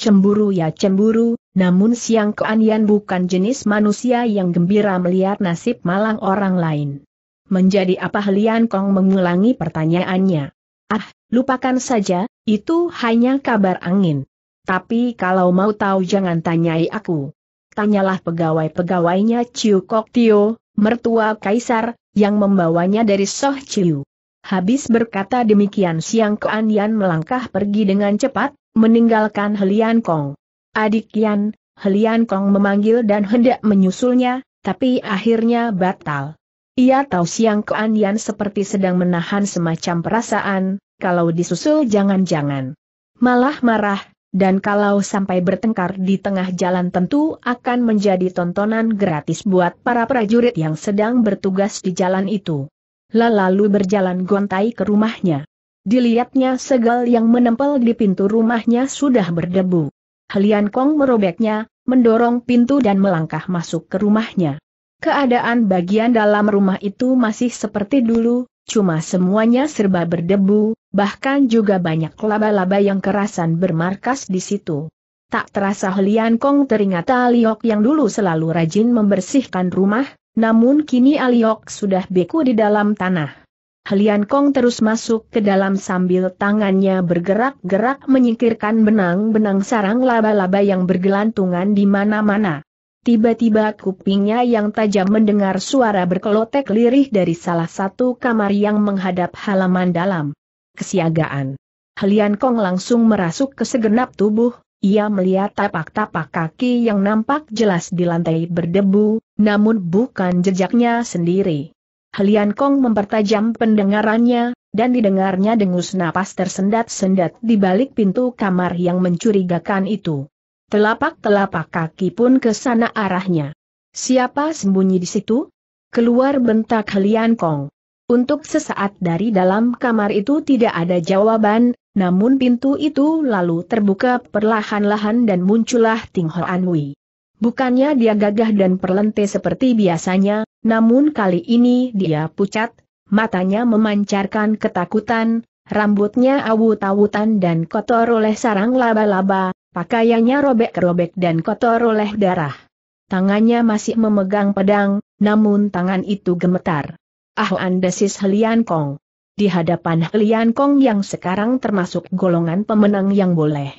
Cemburu ya cemburu, namun Siang Keanian bukan jenis manusia yang gembira melihat nasib malang orang lain. Menjadi apa Lian Kong mengulangi pertanyaannya. Ah, lupakan saja, itu hanya kabar angin. Tapi kalau mau tahu jangan tanyai aku. Tanyalah pegawai-pegawainya Ciu Kok Tio, mertua kaisar, yang membawanya dari Soh Ciu. Habis berkata demikian Siang Keanian melangkah pergi dengan cepat, meninggalkan Helian Kong. Adik Yan, Helian Kong memanggil dan hendak menyusulnya, tapi akhirnya batal. Ia tahu Siang Kuan Yan seperti sedang menahan semacam perasaan, kalau disusul jangan-jangan. Malah marah, dan kalau sampai bertengkar di tengah jalan tentu akan menjadi tontonan gratis buat para prajurit yang sedang bertugas di jalan itu. Lalu berjalan gontai ke rumahnya. Dilihatnya segel yang menempel di pintu rumahnya sudah berdebu. Helian Kong merobeknya, mendorong pintu dan melangkah masuk ke rumahnya. Keadaan bagian dalam rumah itu masih seperti dulu, cuma semuanya serba berdebu, bahkan juga banyak laba-laba yang kerasan bermarkas di situ. Tak terasa Helian Kong teringat Aliok yang dulu selalu rajin membersihkan rumah, namun kini Aliok sudah beku di dalam tanah. Helian Kong terus masuk ke dalam sambil tangannya bergerak-gerak menyingkirkan benang-benang sarang laba-laba yang bergelantungan di mana-mana. Tiba-tiba kupingnya yang tajam mendengar suara berkelotek lirih dari salah satu kamar yang menghadap halaman dalam. Kesiagaan. Helian Kong langsung merasuk ke segenap tubuh, ia melihat tapak-tapak kaki yang nampak jelas di lantai berdebu, namun bukan jejaknya sendiri. Helian Kong mempertajam pendengarannya, dan didengarnya dengus napas tersendat-sendat di balik pintu kamar yang mencurigakan itu. Telapak-telapak kaki pun ke sana arahnya. Siapa sembunyi di situ? Keluar bentak Helian Kong. Untuk sesaat dari dalam kamar itu tidak ada jawaban, namun pintu itu lalu terbuka perlahan-lahan dan muncullah Ting Ho Bukannya dia gagah dan perlente seperti biasanya, namun kali ini dia pucat, matanya memancarkan ketakutan, rambutnya awut-awutan dan kotor oleh sarang laba-laba, pakaiannya robek-robek dan kotor oleh darah. Tangannya masih memegang pedang, namun tangan itu gemetar. Ah andesis Helian Kong. Di hadapan Helian Kong yang sekarang termasuk golongan pemenang yang boleh.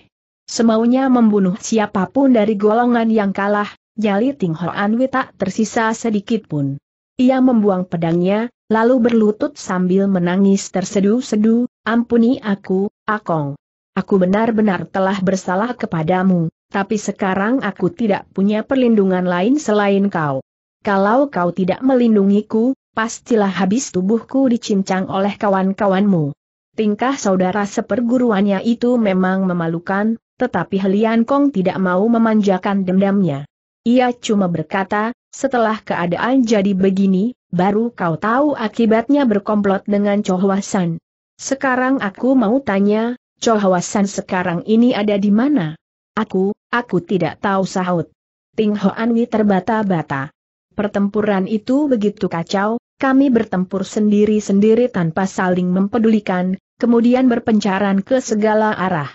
Semaunya membunuh siapapun dari golongan yang kalah, jali Ting Hoan tak tersisa sedikit pun. Ia membuang pedangnya, lalu berlutut sambil menangis terseduh sedu ampuni aku, Akong. Aku benar-benar telah bersalah kepadamu, tapi sekarang aku tidak punya perlindungan lain selain kau. Kalau kau tidak melindungiku, pastilah habis tubuhku dicincang oleh kawan-kawanmu. Tingkah saudara seperguruannya itu memang memalukan, tetapi Helian Kong tidak mau memanjakan dendamnya. Ia cuma berkata, setelah keadaan jadi begini, baru kau tahu akibatnya berkomplot dengan Chohwasan. Sekarang aku mau tanya, Chohwasan sekarang ini ada di mana? Aku, aku tidak tahu sahut. Ting Hoanwi terbata-bata. Pertempuran itu begitu kacau, kami bertempur sendiri-sendiri tanpa saling mempedulikan, kemudian berpencaran ke segala arah.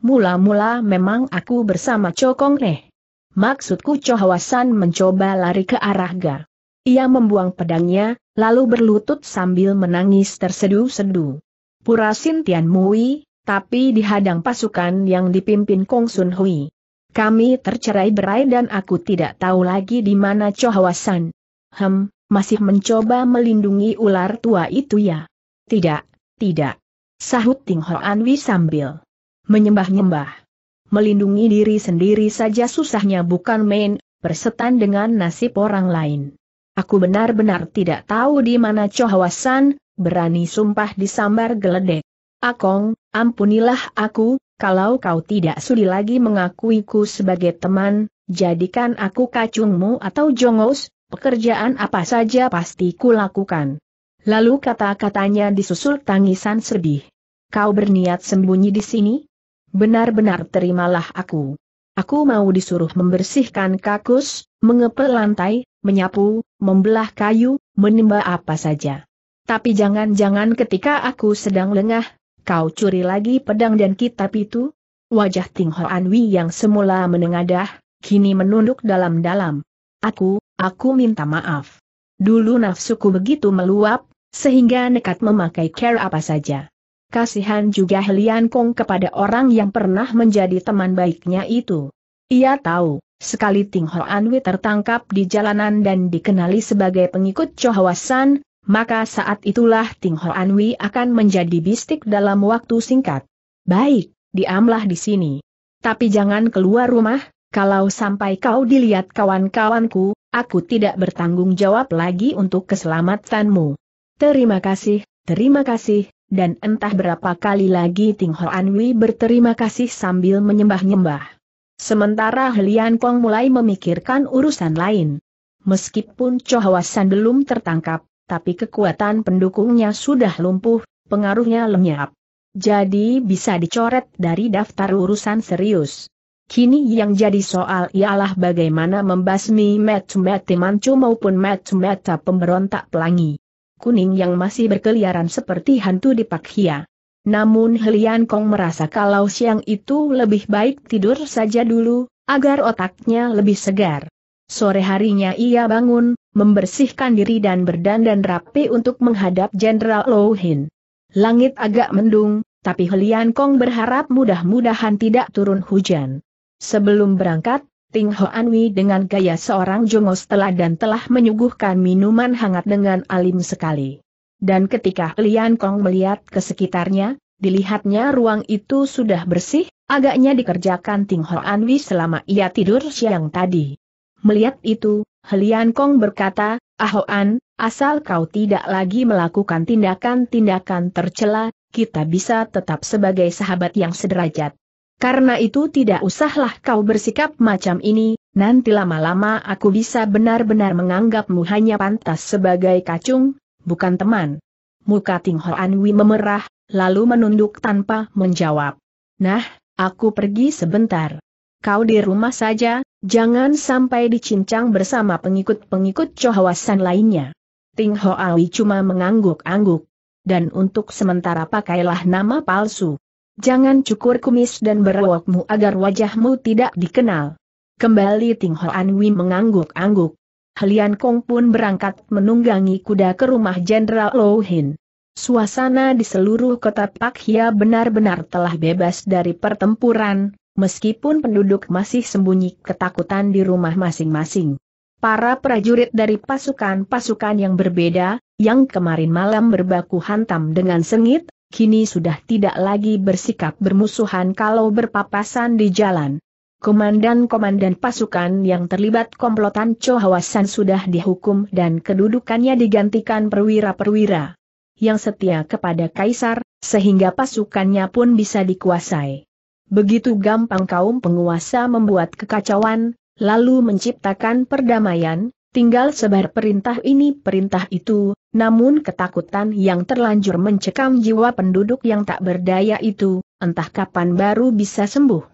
Mula-mula memang aku bersama Cokong Neh. Maksudku Chohawasan mencoba lari ke arah Ga. Ia membuang pedangnya, lalu berlutut sambil menangis tersedu-sedu. Pura Sintian Mui, tapi dihadang pasukan yang dipimpin Kong Sun Hui. Kami tercerai berai dan aku tidak tahu lagi di mana Chohawasan. Hem, masih mencoba melindungi ular tua itu ya? Tidak, tidak. Sahut Ting Hoan Wi sambil menyembah-nyembah melindungi diri sendiri saja susahnya bukan main, bersetan dengan nasib orang lain. Aku benar-benar tidak tahu di mana cohwasan. berani sumpah disambar geledek. Akong, ampunilah aku, kalau kau tidak sudi lagi mengakuiku sebagai teman, jadikan aku kacungmu atau jongos, pekerjaan apa saja pasti kulakukan. Lalu kata-katanya disusul tangisan sedih. Kau berniat sembunyi di sini? Benar-benar terimalah aku. Aku mau disuruh membersihkan kakus, mengepel lantai, menyapu, membelah kayu, menimba apa saja. Tapi jangan-jangan ketika aku sedang lengah, kau curi lagi pedang dan kitab itu? Wajah Ting Ho Anwi yang semula menengadah, kini menunduk dalam-dalam. Aku, aku minta maaf. Dulu nafsuku begitu meluap, sehingga nekat memakai care apa saja. Kasihan juga Helian Kong kepada orang yang pernah menjadi teman baiknya itu. Ia tahu, sekali Ting Anwi tertangkap di jalanan dan dikenali sebagai pengikut Chohawasan, maka saat itulah Ting Anwi akan menjadi bistik dalam waktu singkat. Baik, diamlah di sini. Tapi jangan keluar rumah, kalau sampai kau dilihat kawan-kawanku, aku tidak bertanggung jawab lagi untuk keselamatanmu. Terima kasih, terima kasih, dan entah berapa kali lagi Ting Ho Anwi berterima kasih sambil menyembah-nyembah. Sementara Helian Kong mulai memikirkan urusan lain. Meskipun Chohawasan belum tertangkap, tapi kekuatan pendukungnya sudah lumpuh, pengaruhnya lenyap. Jadi bisa dicoret dari daftar urusan serius. Kini yang jadi soal ialah bagaimana membasmi Metu Mancu maupun Metu pemberontak pelangi kuning yang masih berkeliaran seperti hantu di Pakhia. Namun Helian Kong merasa kalau siang itu lebih baik tidur saja dulu, agar otaknya lebih segar. Sore harinya ia bangun, membersihkan diri dan berdandan rapi untuk menghadap Jenderal Hin. Langit agak mendung, tapi Helian Kong berharap mudah-mudahan tidak turun hujan. Sebelum berangkat, Ting Hoanwi dengan gaya seorang jongos telah dan telah menyuguhkan minuman hangat dengan alim sekali. Dan ketika Lian Kong melihat ke sekitarnya, dilihatnya ruang itu sudah bersih, agaknya dikerjakan Ting Hoanwi selama ia tidur siang tadi. Melihat itu, Lian Kong berkata, Ahoan, asal kau tidak lagi melakukan tindakan-tindakan tercela, kita bisa tetap sebagai sahabat yang sederajat. Karena itu tidak usahlah kau bersikap macam ini, nanti lama-lama aku bisa benar-benar menganggapmu hanya pantas sebagai kacung, bukan teman. Muka Ting Ho Anwi memerah, lalu menunduk tanpa menjawab. Nah, aku pergi sebentar. Kau di rumah saja, jangan sampai dicincang bersama pengikut-pengikut cohawasan lainnya. Ting Ho Anwi cuma mengangguk-angguk. Dan untuk sementara pakailah nama palsu. Jangan cukur kumis dan berwokmu agar wajahmu tidak dikenal. Kembali Ting Ho Anwi mengangguk-angguk. Helian Kong pun berangkat menunggangi kuda ke rumah Jenderal Lo Hin. Suasana di seluruh kota Hia benar-benar telah bebas dari pertempuran, meskipun penduduk masih sembunyi ketakutan di rumah masing-masing. Para prajurit dari pasukan-pasukan yang berbeda, yang kemarin malam berbaku hantam dengan sengit, kini sudah tidak lagi bersikap bermusuhan kalau berpapasan di jalan. Komandan-komandan pasukan yang terlibat komplotan cohawasan sudah dihukum dan kedudukannya digantikan perwira-perwira yang setia kepada kaisar, sehingga pasukannya pun bisa dikuasai. Begitu gampang kaum penguasa membuat kekacauan, lalu menciptakan perdamaian, tinggal sebar perintah ini perintah itu, namun ketakutan yang terlanjur mencekam jiwa penduduk yang tak berdaya itu, entah kapan baru bisa sembuh.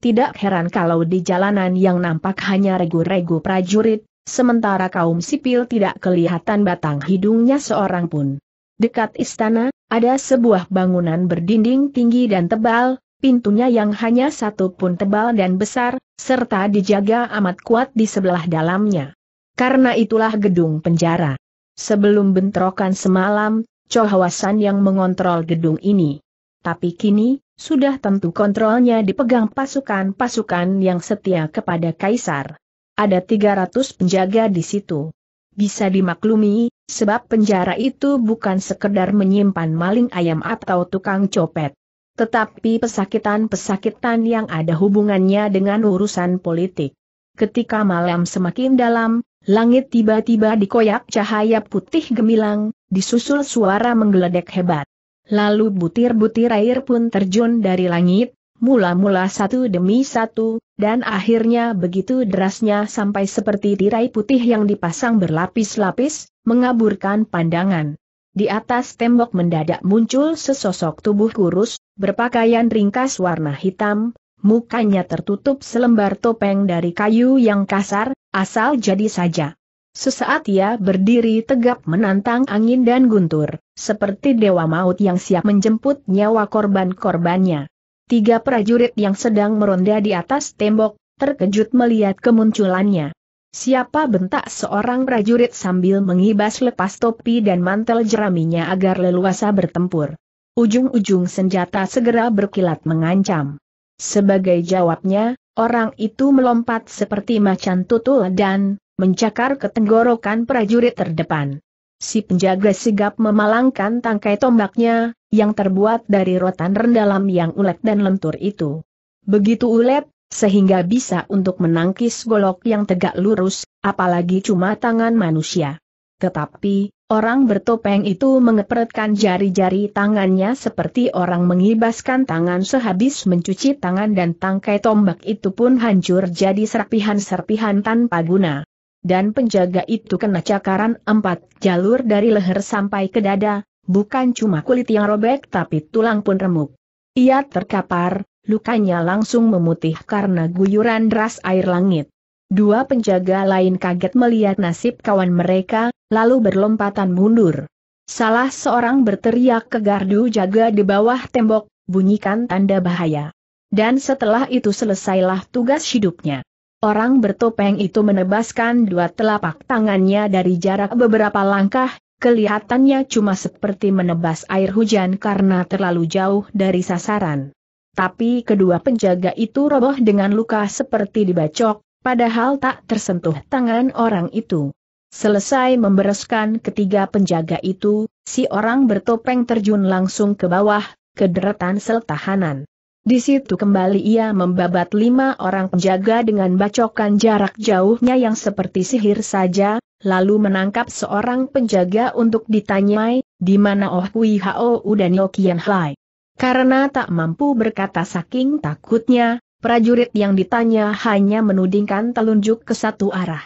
Tidak heran kalau di jalanan yang nampak hanya regu-regu prajurit, sementara kaum sipil tidak kelihatan batang hidungnya seorang pun. Dekat istana, ada sebuah bangunan berdinding tinggi dan tebal, pintunya yang hanya satu pun tebal dan besar, serta dijaga amat kuat di sebelah dalamnya. Karena itulah gedung penjara. Sebelum bentrokan semalam, Chohawasan yang mengontrol gedung ini. Tapi kini, sudah tentu kontrolnya dipegang pasukan-pasukan yang setia kepada Kaisar. Ada 300 penjaga di situ. Bisa dimaklumi, sebab penjara itu bukan sekedar menyimpan maling ayam atau tukang copet. Tetapi pesakitan-pesakitan yang ada hubungannya dengan urusan politik. Ketika malam semakin dalam, Langit tiba-tiba dikoyak cahaya putih gemilang, disusul suara menggeledek hebat. Lalu butir-butir air pun terjun dari langit, mula-mula satu demi satu, dan akhirnya begitu derasnya sampai seperti tirai putih yang dipasang berlapis-lapis, mengaburkan pandangan. Di atas tembok mendadak muncul sesosok tubuh kurus, berpakaian ringkas warna hitam, mukanya tertutup selembar topeng dari kayu yang kasar, asal jadi saja. Sesaat ia berdiri tegap menantang angin dan guntur, seperti dewa maut yang siap menjemput nyawa korban-korbannya. Tiga prajurit yang sedang meronda di atas tembok, terkejut melihat kemunculannya. Siapa bentak seorang prajurit sambil mengibas lepas topi dan mantel jeraminya agar leluasa bertempur. Ujung-ujung senjata segera berkilat mengancam. Sebagai jawabnya, orang itu melompat seperti macan tutul dan mencakar ke tenggorokan prajurit terdepan. Si penjaga sigap memalangkan tangkai tombaknya, yang terbuat dari rotan rendalam yang ulet dan lentur itu. Begitu ulet, sehingga bisa untuk menangkis golok yang tegak lurus, apalagi cuma tangan manusia. Tetapi, Orang bertopeng itu mengepretkan jari-jari tangannya seperti orang mengibaskan tangan sehabis mencuci tangan dan tangkai tombak itu pun hancur jadi serpihan-serpihan tanpa guna. Dan penjaga itu kena cakaran empat jalur dari leher sampai ke dada, bukan cuma kulit yang robek tapi tulang pun remuk. Ia terkapar, lukanya langsung memutih karena guyuran deras air langit. Dua penjaga lain kaget melihat nasib kawan mereka, lalu berlompatan mundur. Salah seorang berteriak ke gardu jaga di bawah tembok, bunyikan tanda bahaya. Dan setelah itu selesailah tugas hidupnya. Orang bertopeng itu menebaskan dua telapak tangannya dari jarak beberapa langkah, kelihatannya cuma seperti menebas air hujan karena terlalu jauh dari sasaran. Tapi kedua penjaga itu roboh dengan luka seperti dibacok, padahal tak tersentuh tangan orang itu. Selesai membereskan ketiga penjaga itu, si orang bertopeng terjun langsung ke bawah, ke deretan sel tahanan. Di situ kembali ia membabat lima orang penjaga dengan bacokan jarak jauhnya yang seperti sihir saja, lalu menangkap seorang penjaga untuk ditanyai, di mana Oh Kui Hao dan Yokian Hai. Karena tak mampu berkata saking takutnya, prajurit yang ditanya hanya menudingkan telunjuk ke satu arah.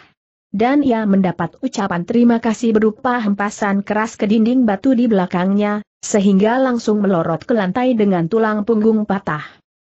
Dan ia mendapat ucapan terima kasih berupa hempasan keras ke dinding batu di belakangnya, sehingga langsung melorot ke lantai dengan tulang punggung patah.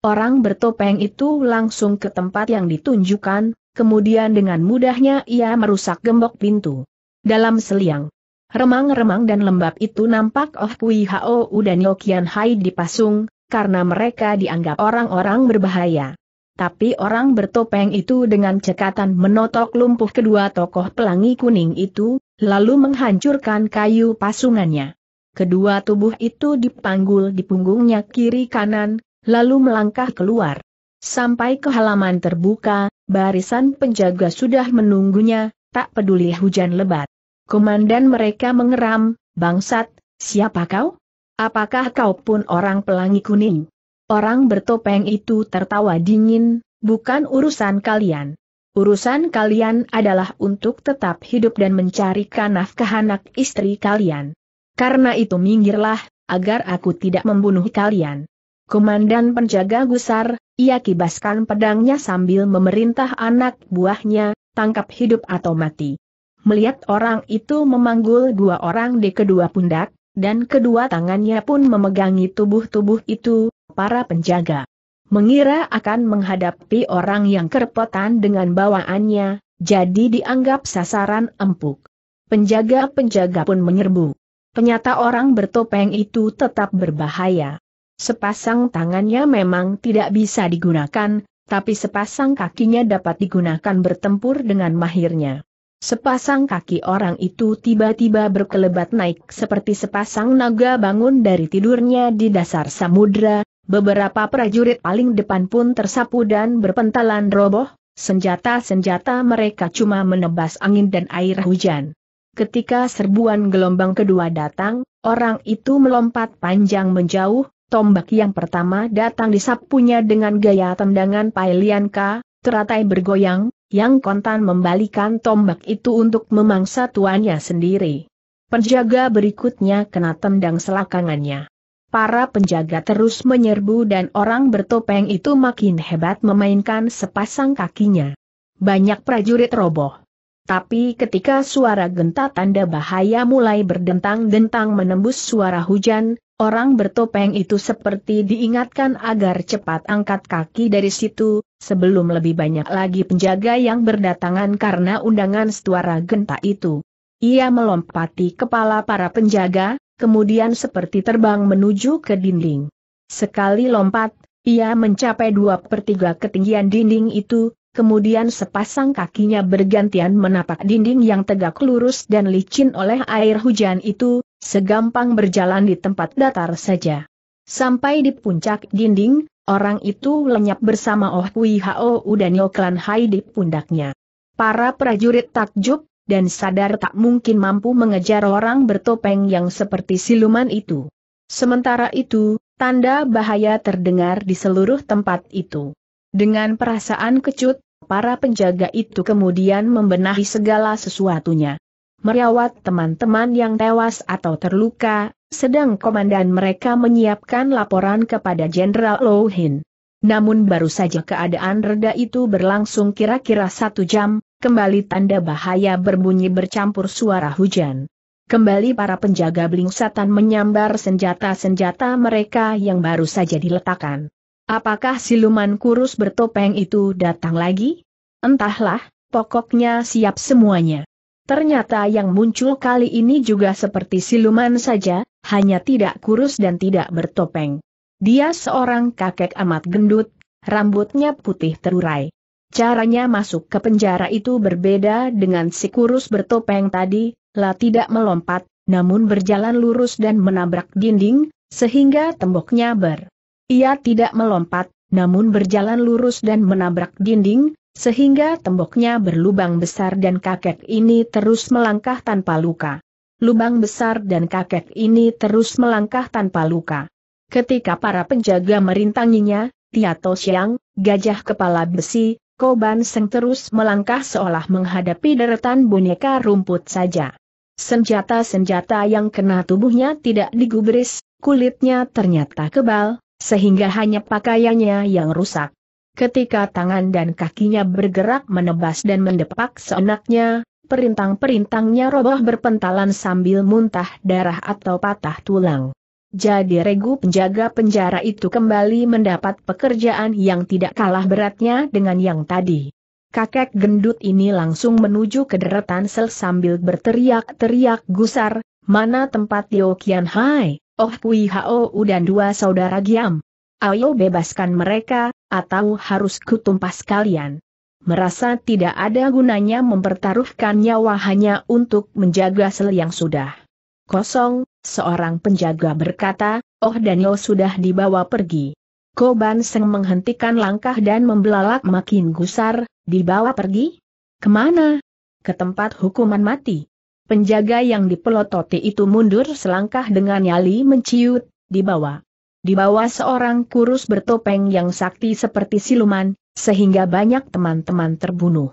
Orang bertopeng itu langsung ke tempat yang ditunjukkan, kemudian dengan mudahnya ia merusak gembok pintu. Dalam seliang, remang-remang dan lembab itu nampak Oh Kui Hao dan Yokian Hai dipasung, karena mereka dianggap orang-orang berbahaya. Tapi orang bertopeng itu dengan cekatan menotok lumpuh kedua tokoh pelangi kuning itu, lalu menghancurkan kayu pasungannya. Kedua tubuh itu dipanggul di punggungnya kiri kanan, lalu melangkah keluar. Sampai ke halaman terbuka, barisan penjaga sudah menunggunya, tak peduli hujan lebat. Komandan mereka mengeram, bangsat, siapa kau? Apakah kau pun orang pelangi kuning? Orang bertopeng itu tertawa dingin, bukan urusan kalian. Urusan kalian adalah untuk tetap hidup dan mencarikan nafkah anak istri kalian. Karena itu minggirlah, agar aku tidak membunuh kalian. Komandan penjaga gusar, ia kibaskan pedangnya sambil memerintah anak buahnya, tangkap hidup atau mati. Melihat orang itu memanggul dua orang di kedua pundak, dan kedua tangannya pun memegangi tubuh-tubuh itu, para penjaga. Mengira akan menghadapi orang yang kerepotan dengan bawaannya, jadi dianggap sasaran empuk. Penjaga-penjaga pun menyerbu. Ternyata orang bertopeng itu tetap berbahaya. Sepasang tangannya memang tidak bisa digunakan, tapi sepasang kakinya dapat digunakan bertempur dengan mahirnya. Sepasang kaki orang itu tiba-tiba berkelebat naik seperti sepasang naga bangun dari tidurnya di dasar samudra, beberapa prajurit paling depan pun tersapu dan berpentalan roboh, senjata-senjata mereka cuma menebas angin dan air hujan. Ketika serbuan gelombang kedua datang, orang itu melompat panjang menjauh, tombak yang pertama datang disapunya dengan gaya tendangan Pailianka, teratai bergoyang, yang kontan membalikan tombak itu untuk memangsa tuannya sendiri. Penjaga berikutnya kena tendang selakangannya. Para penjaga terus menyerbu dan orang bertopeng itu makin hebat memainkan sepasang kakinya. Banyak prajurit roboh. Tapi ketika suara genta tanda bahaya mulai berdentang-dentang menembus suara hujan, orang bertopeng itu seperti diingatkan agar cepat angkat kaki dari situ, sebelum lebih banyak lagi penjaga yang berdatangan karena undangan setuara genta itu. Ia melompati kepala para penjaga, kemudian seperti terbang menuju ke dinding. Sekali lompat, ia mencapai dua per tiga ketinggian dinding itu, kemudian sepasang kakinya bergantian menapak dinding yang tegak lurus dan licin oleh air hujan itu, segampang berjalan di tempat datar saja. Sampai di puncak dinding, Orang itu lenyap bersama Oh Kui Hao dan Yo Klan Hai di pundaknya. Para prajurit takjub, dan sadar tak mungkin mampu mengejar orang bertopeng yang seperti siluman itu. Sementara itu, tanda bahaya terdengar di seluruh tempat itu. Dengan perasaan kecut, para penjaga itu kemudian membenahi segala sesuatunya. Merawat teman-teman yang tewas atau terluka, sedang komandan mereka menyiapkan laporan kepada Jenderal Low Hin. Namun baru saja keadaan reda itu berlangsung kira-kira satu jam, kembali tanda bahaya berbunyi bercampur suara hujan. Kembali para penjaga blingsatan menyambar senjata-senjata mereka yang baru saja diletakkan. Apakah siluman kurus bertopeng itu datang lagi? Entahlah, pokoknya siap semuanya. Ternyata yang muncul kali ini juga seperti siluman saja, hanya tidak kurus dan tidak bertopeng. Dia seorang kakek amat gendut, rambutnya putih terurai. Caranya masuk ke penjara itu berbeda dengan si kurus bertopeng tadi, lah tidak melompat, namun berjalan lurus dan menabrak dinding, sehingga temboknya ber. Ia tidak melompat, namun berjalan lurus dan menabrak dinding, sehingga temboknya berlubang besar dan kakek ini terus melangkah tanpa luka. Lubang besar dan kakek ini terus melangkah tanpa luka. Ketika para penjaga merintanginya, Tiato Siang, gajah kepala besi, Koban Seng terus melangkah seolah menghadapi deretan boneka rumput saja. Senjata-senjata yang kena tubuhnya tidak digubris, kulitnya ternyata kebal, sehingga hanya pakaiannya yang rusak. Ketika tangan dan kakinya bergerak menebas dan mendepak seenaknya, perintang-perintangnya roboh berpentalan sambil muntah darah atau patah tulang. Jadi regu penjaga penjara itu kembali mendapat pekerjaan yang tidak kalah beratnya dengan yang tadi. Kakek gendut ini langsung menuju ke deretan sel sambil berteriak-teriak gusar, mana tempat Yokian Kian Hai, Oh Kui Hao dan dua saudara Giam, ayo bebaskan mereka, atau harus kutumpas kalian. Merasa tidak ada gunanya mempertaruhkan nyawa hanya untuk menjaga sel yang sudah kosong, seorang penjaga berkata, Oh Daniel sudah dibawa pergi. Koban Seng menghentikan langkah dan membelalak makin gusar, dibawa pergi? Kemana? Ke tempat hukuman mati. Penjaga yang dipelototi itu mundur selangkah dengan nyali menciut, dibawa. Di bawah seorang kurus bertopeng yang sakti seperti siluman, sehingga banyak teman-teman terbunuh.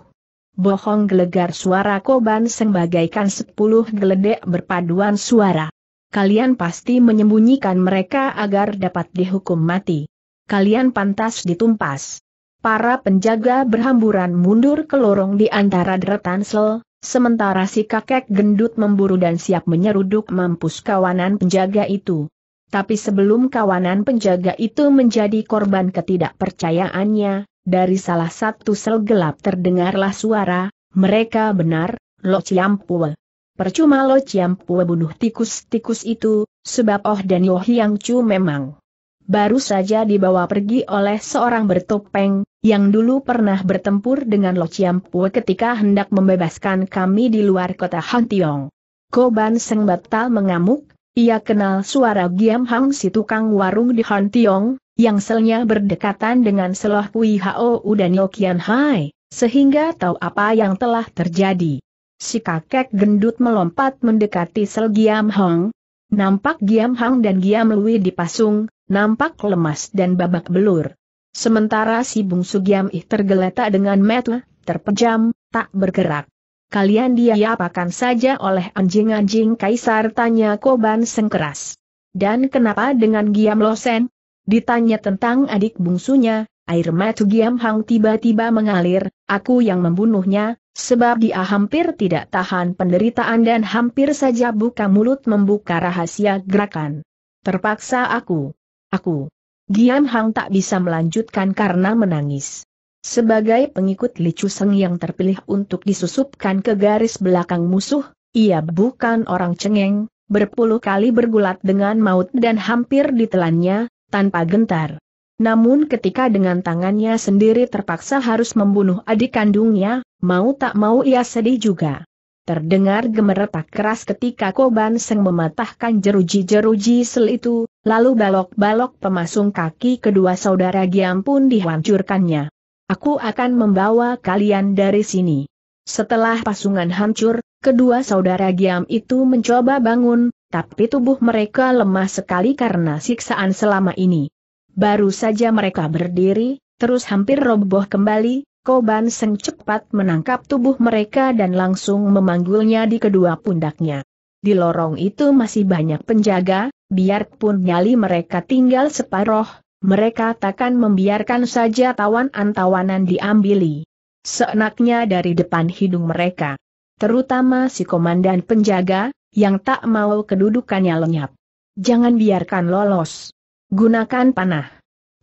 Bohong gelegar suara koban sembagaikan sepuluh geledek berpaduan suara. Kalian pasti menyembunyikan mereka agar dapat dihukum mati. Kalian pantas ditumpas. Para penjaga berhamburan mundur ke lorong di antara deretan sel, sementara si kakek gendut memburu dan siap menyeruduk mampus kawanan penjaga itu. Tapi sebelum kawanan penjaga itu menjadi korban ketidakpercayaannya, dari salah satu sel gelap terdengarlah suara, mereka benar, Lo Ciampue. Percuma Lo Ciampue bunuh tikus-tikus itu, sebab Oh dan Yo yang Chu memang baru saja dibawa pergi oleh seorang bertopeng, yang dulu pernah bertempur dengan Lo Ciampue ketika hendak membebaskan kami di luar kota Hantiong. Koban Seng batal mengamuk, ia kenal suara Giam Hang si tukang warung di Han Tiong, yang selnya berdekatan dengan seloh Kui Hao dan Yokian Hai, sehingga tahu apa yang telah terjadi. Si kakek gendut melompat mendekati sel Giam Hang. Nampak Giam Hang dan Giam Lui dipasung, nampak lemas dan babak belur. Sementara si bungsu Giam Ih tergeletak dengan metu, terpejam, tak bergerak kalian diapakan saja oleh anjing-anjing kaisar tanya Koban sengkeras. Dan kenapa dengan Giam Losen? Ditanya tentang adik bungsunya, air mata Giam Hang tiba-tiba mengalir, aku yang membunuhnya, sebab dia hampir tidak tahan penderitaan dan hampir saja buka mulut membuka rahasia gerakan. Terpaksa aku. Aku. Giam Hang tak bisa melanjutkan karena menangis. Sebagai pengikut licu seng yang terpilih untuk disusupkan ke garis belakang musuh, ia bukan orang cengeng, berpuluh kali bergulat dengan maut dan hampir ditelannya, tanpa gentar. Namun ketika dengan tangannya sendiri terpaksa harus membunuh adik kandungnya, mau tak mau ia sedih juga. Terdengar gemeretak keras ketika Koban Seng mematahkan jeruji-jeruji sel itu, lalu balok-balok pemasung kaki kedua saudara Giam pun dihancurkannya. Aku akan membawa kalian dari sini. Setelah pasungan hancur, kedua saudara Giam itu mencoba bangun, tapi tubuh mereka lemah sekali karena siksaan selama ini. Baru saja mereka berdiri, terus hampir roboh kembali, Koban Seng cepat menangkap tubuh mereka dan langsung memanggulnya di kedua pundaknya. Di lorong itu masih banyak penjaga, biarpun nyali mereka tinggal separoh, mereka takkan membiarkan saja tawanan-tawanan diambili. Seenaknya dari depan hidung mereka. Terutama si komandan penjaga, yang tak mau kedudukannya lenyap. Jangan biarkan lolos. Gunakan panah.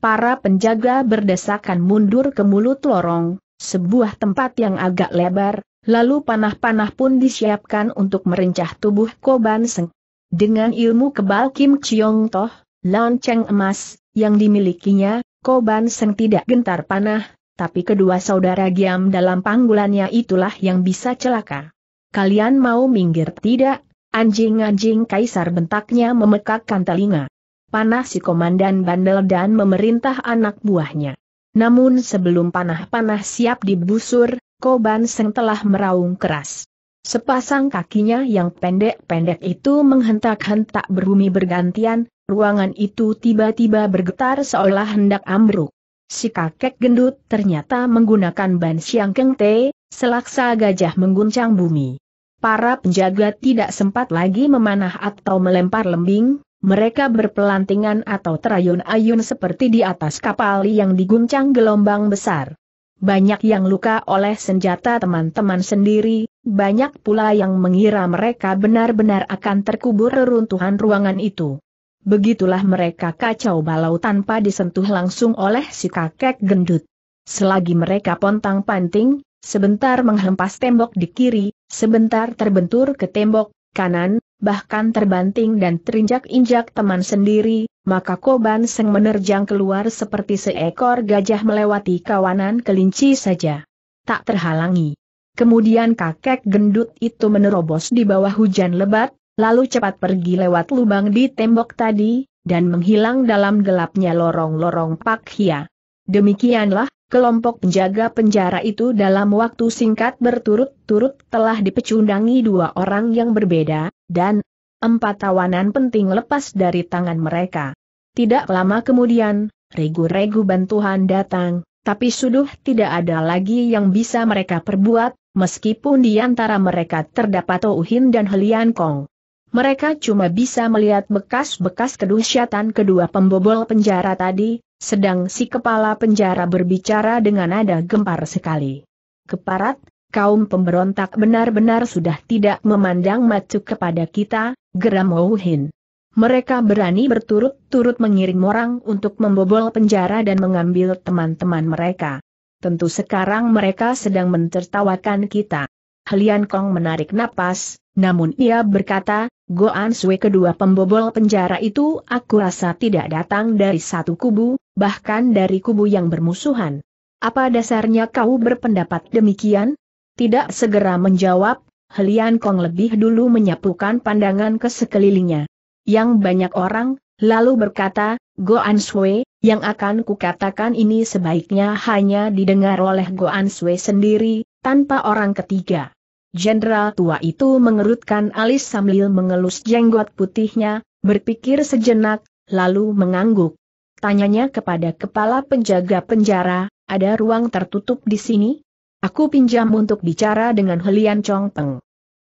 Para penjaga berdesakan mundur ke mulut lorong, sebuah tempat yang agak lebar, lalu panah-panah pun disiapkan untuk merencah tubuh Koban Seng. Dengan ilmu kebal Kim Chiong Toh, lonceng emas, yang dimilikinya, Koban Seng tidak gentar panah, tapi kedua saudara Giam dalam panggulannya itulah yang bisa celaka. Kalian mau minggir tidak? Anjing-anjing kaisar bentaknya memekakkan telinga. Panah si komandan bandel dan memerintah anak buahnya. Namun sebelum panah-panah siap dibusur, Koban Seng telah meraung keras. Sepasang kakinya yang pendek-pendek itu menghentak-hentak berumi bergantian, Ruangan itu tiba-tiba bergetar seolah hendak ambruk. Si kakek gendut ternyata menggunakan ban siang kengte, selaksa gajah mengguncang bumi. Para penjaga tidak sempat lagi memanah atau melempar lembing, mereka berpelantingan atau terayun-ayun seperti di atas kapal yang diguncang gelombang besar. Banyak yang luka oleh senjata teman-teman sendiri, banyak pula yang mengira mereka benar-benar akan terkubur reruntuhan ruangan itu. Begitulah mereka kacau balau tanpa disentuh langsung oleh si kakek gendut. Selagi mereka pontang panting, sebentar menghempas tembok di kiri, sebentar terbentur ke tembok kanan, bahkan terbanting dan terinjak-injak teman sendiri, maka Koban Seng menerjang keluar seperti seekor gajah melewati kawanan kelinci saja. Tak terhalangi. Kemudian kakek gendut itu menerobos di bawah hujan lebat, lalu cepat pergi lewat lubang di tembok tadi, dan menghilang dalam gelapnya lorong-lorong Pak Hia. Demikianlah, kelompok penjaga penjara itu dalam waktu singkat berturut-turut telah dipecundangi dua orang yang berbeda, dan empat tawanan penting lepas dari tangan mereka. Tidak lama kemudian, regu-regu bantuan datang, tapi sudah tidak ada lagi yang bisa mereka perbuat, meskipun di antara mereka terdapat Ouhin dan Helian Kong mereka cuma bisa melihat bekas-bekas kedusyatan kedua pembobol penjara tadi, sedang si kepala penjara berbicara dengan nada gempar sekali. Keparat, kaum pemberontak benar-benar sudah tidak memandang macu kepada kita, geram Ouhin. Mereka berani berturut-turut mengirim orang untuk membobol penjara dan mengambil teman-teman mereka. Tentu sekarang mereka sedang mentertawakan kita. Helian Kong menarik napas, namun ia berkata, Goan Sui kedua pembobol penjara itu aku rasa tidak datang dari satu kubu, bahkan dari kubu yang bermusuhan. Apa dasarnya kau berpendapat demikian? Tidak segera menjawab, Helian Kong lebih dulu menyapukan pandangan ke sekelilingnya. Yang banyak orang, lalu berkata, Goan Sui, yang akan kukatakan ini sebaiknya hanya didengar oleh Goan Sui sendiri, tanpa orang ketiga. Jenderal tua itu mengerutkan alis sambil mengelus jenggot putihnya, berpikir sejenak, lalu mengangguk. Tanyanya kepada kepala penjaga penjara, ada ruang tertutup di sini? Aku pinjam untuk bicara dengan Helian Chong Peng.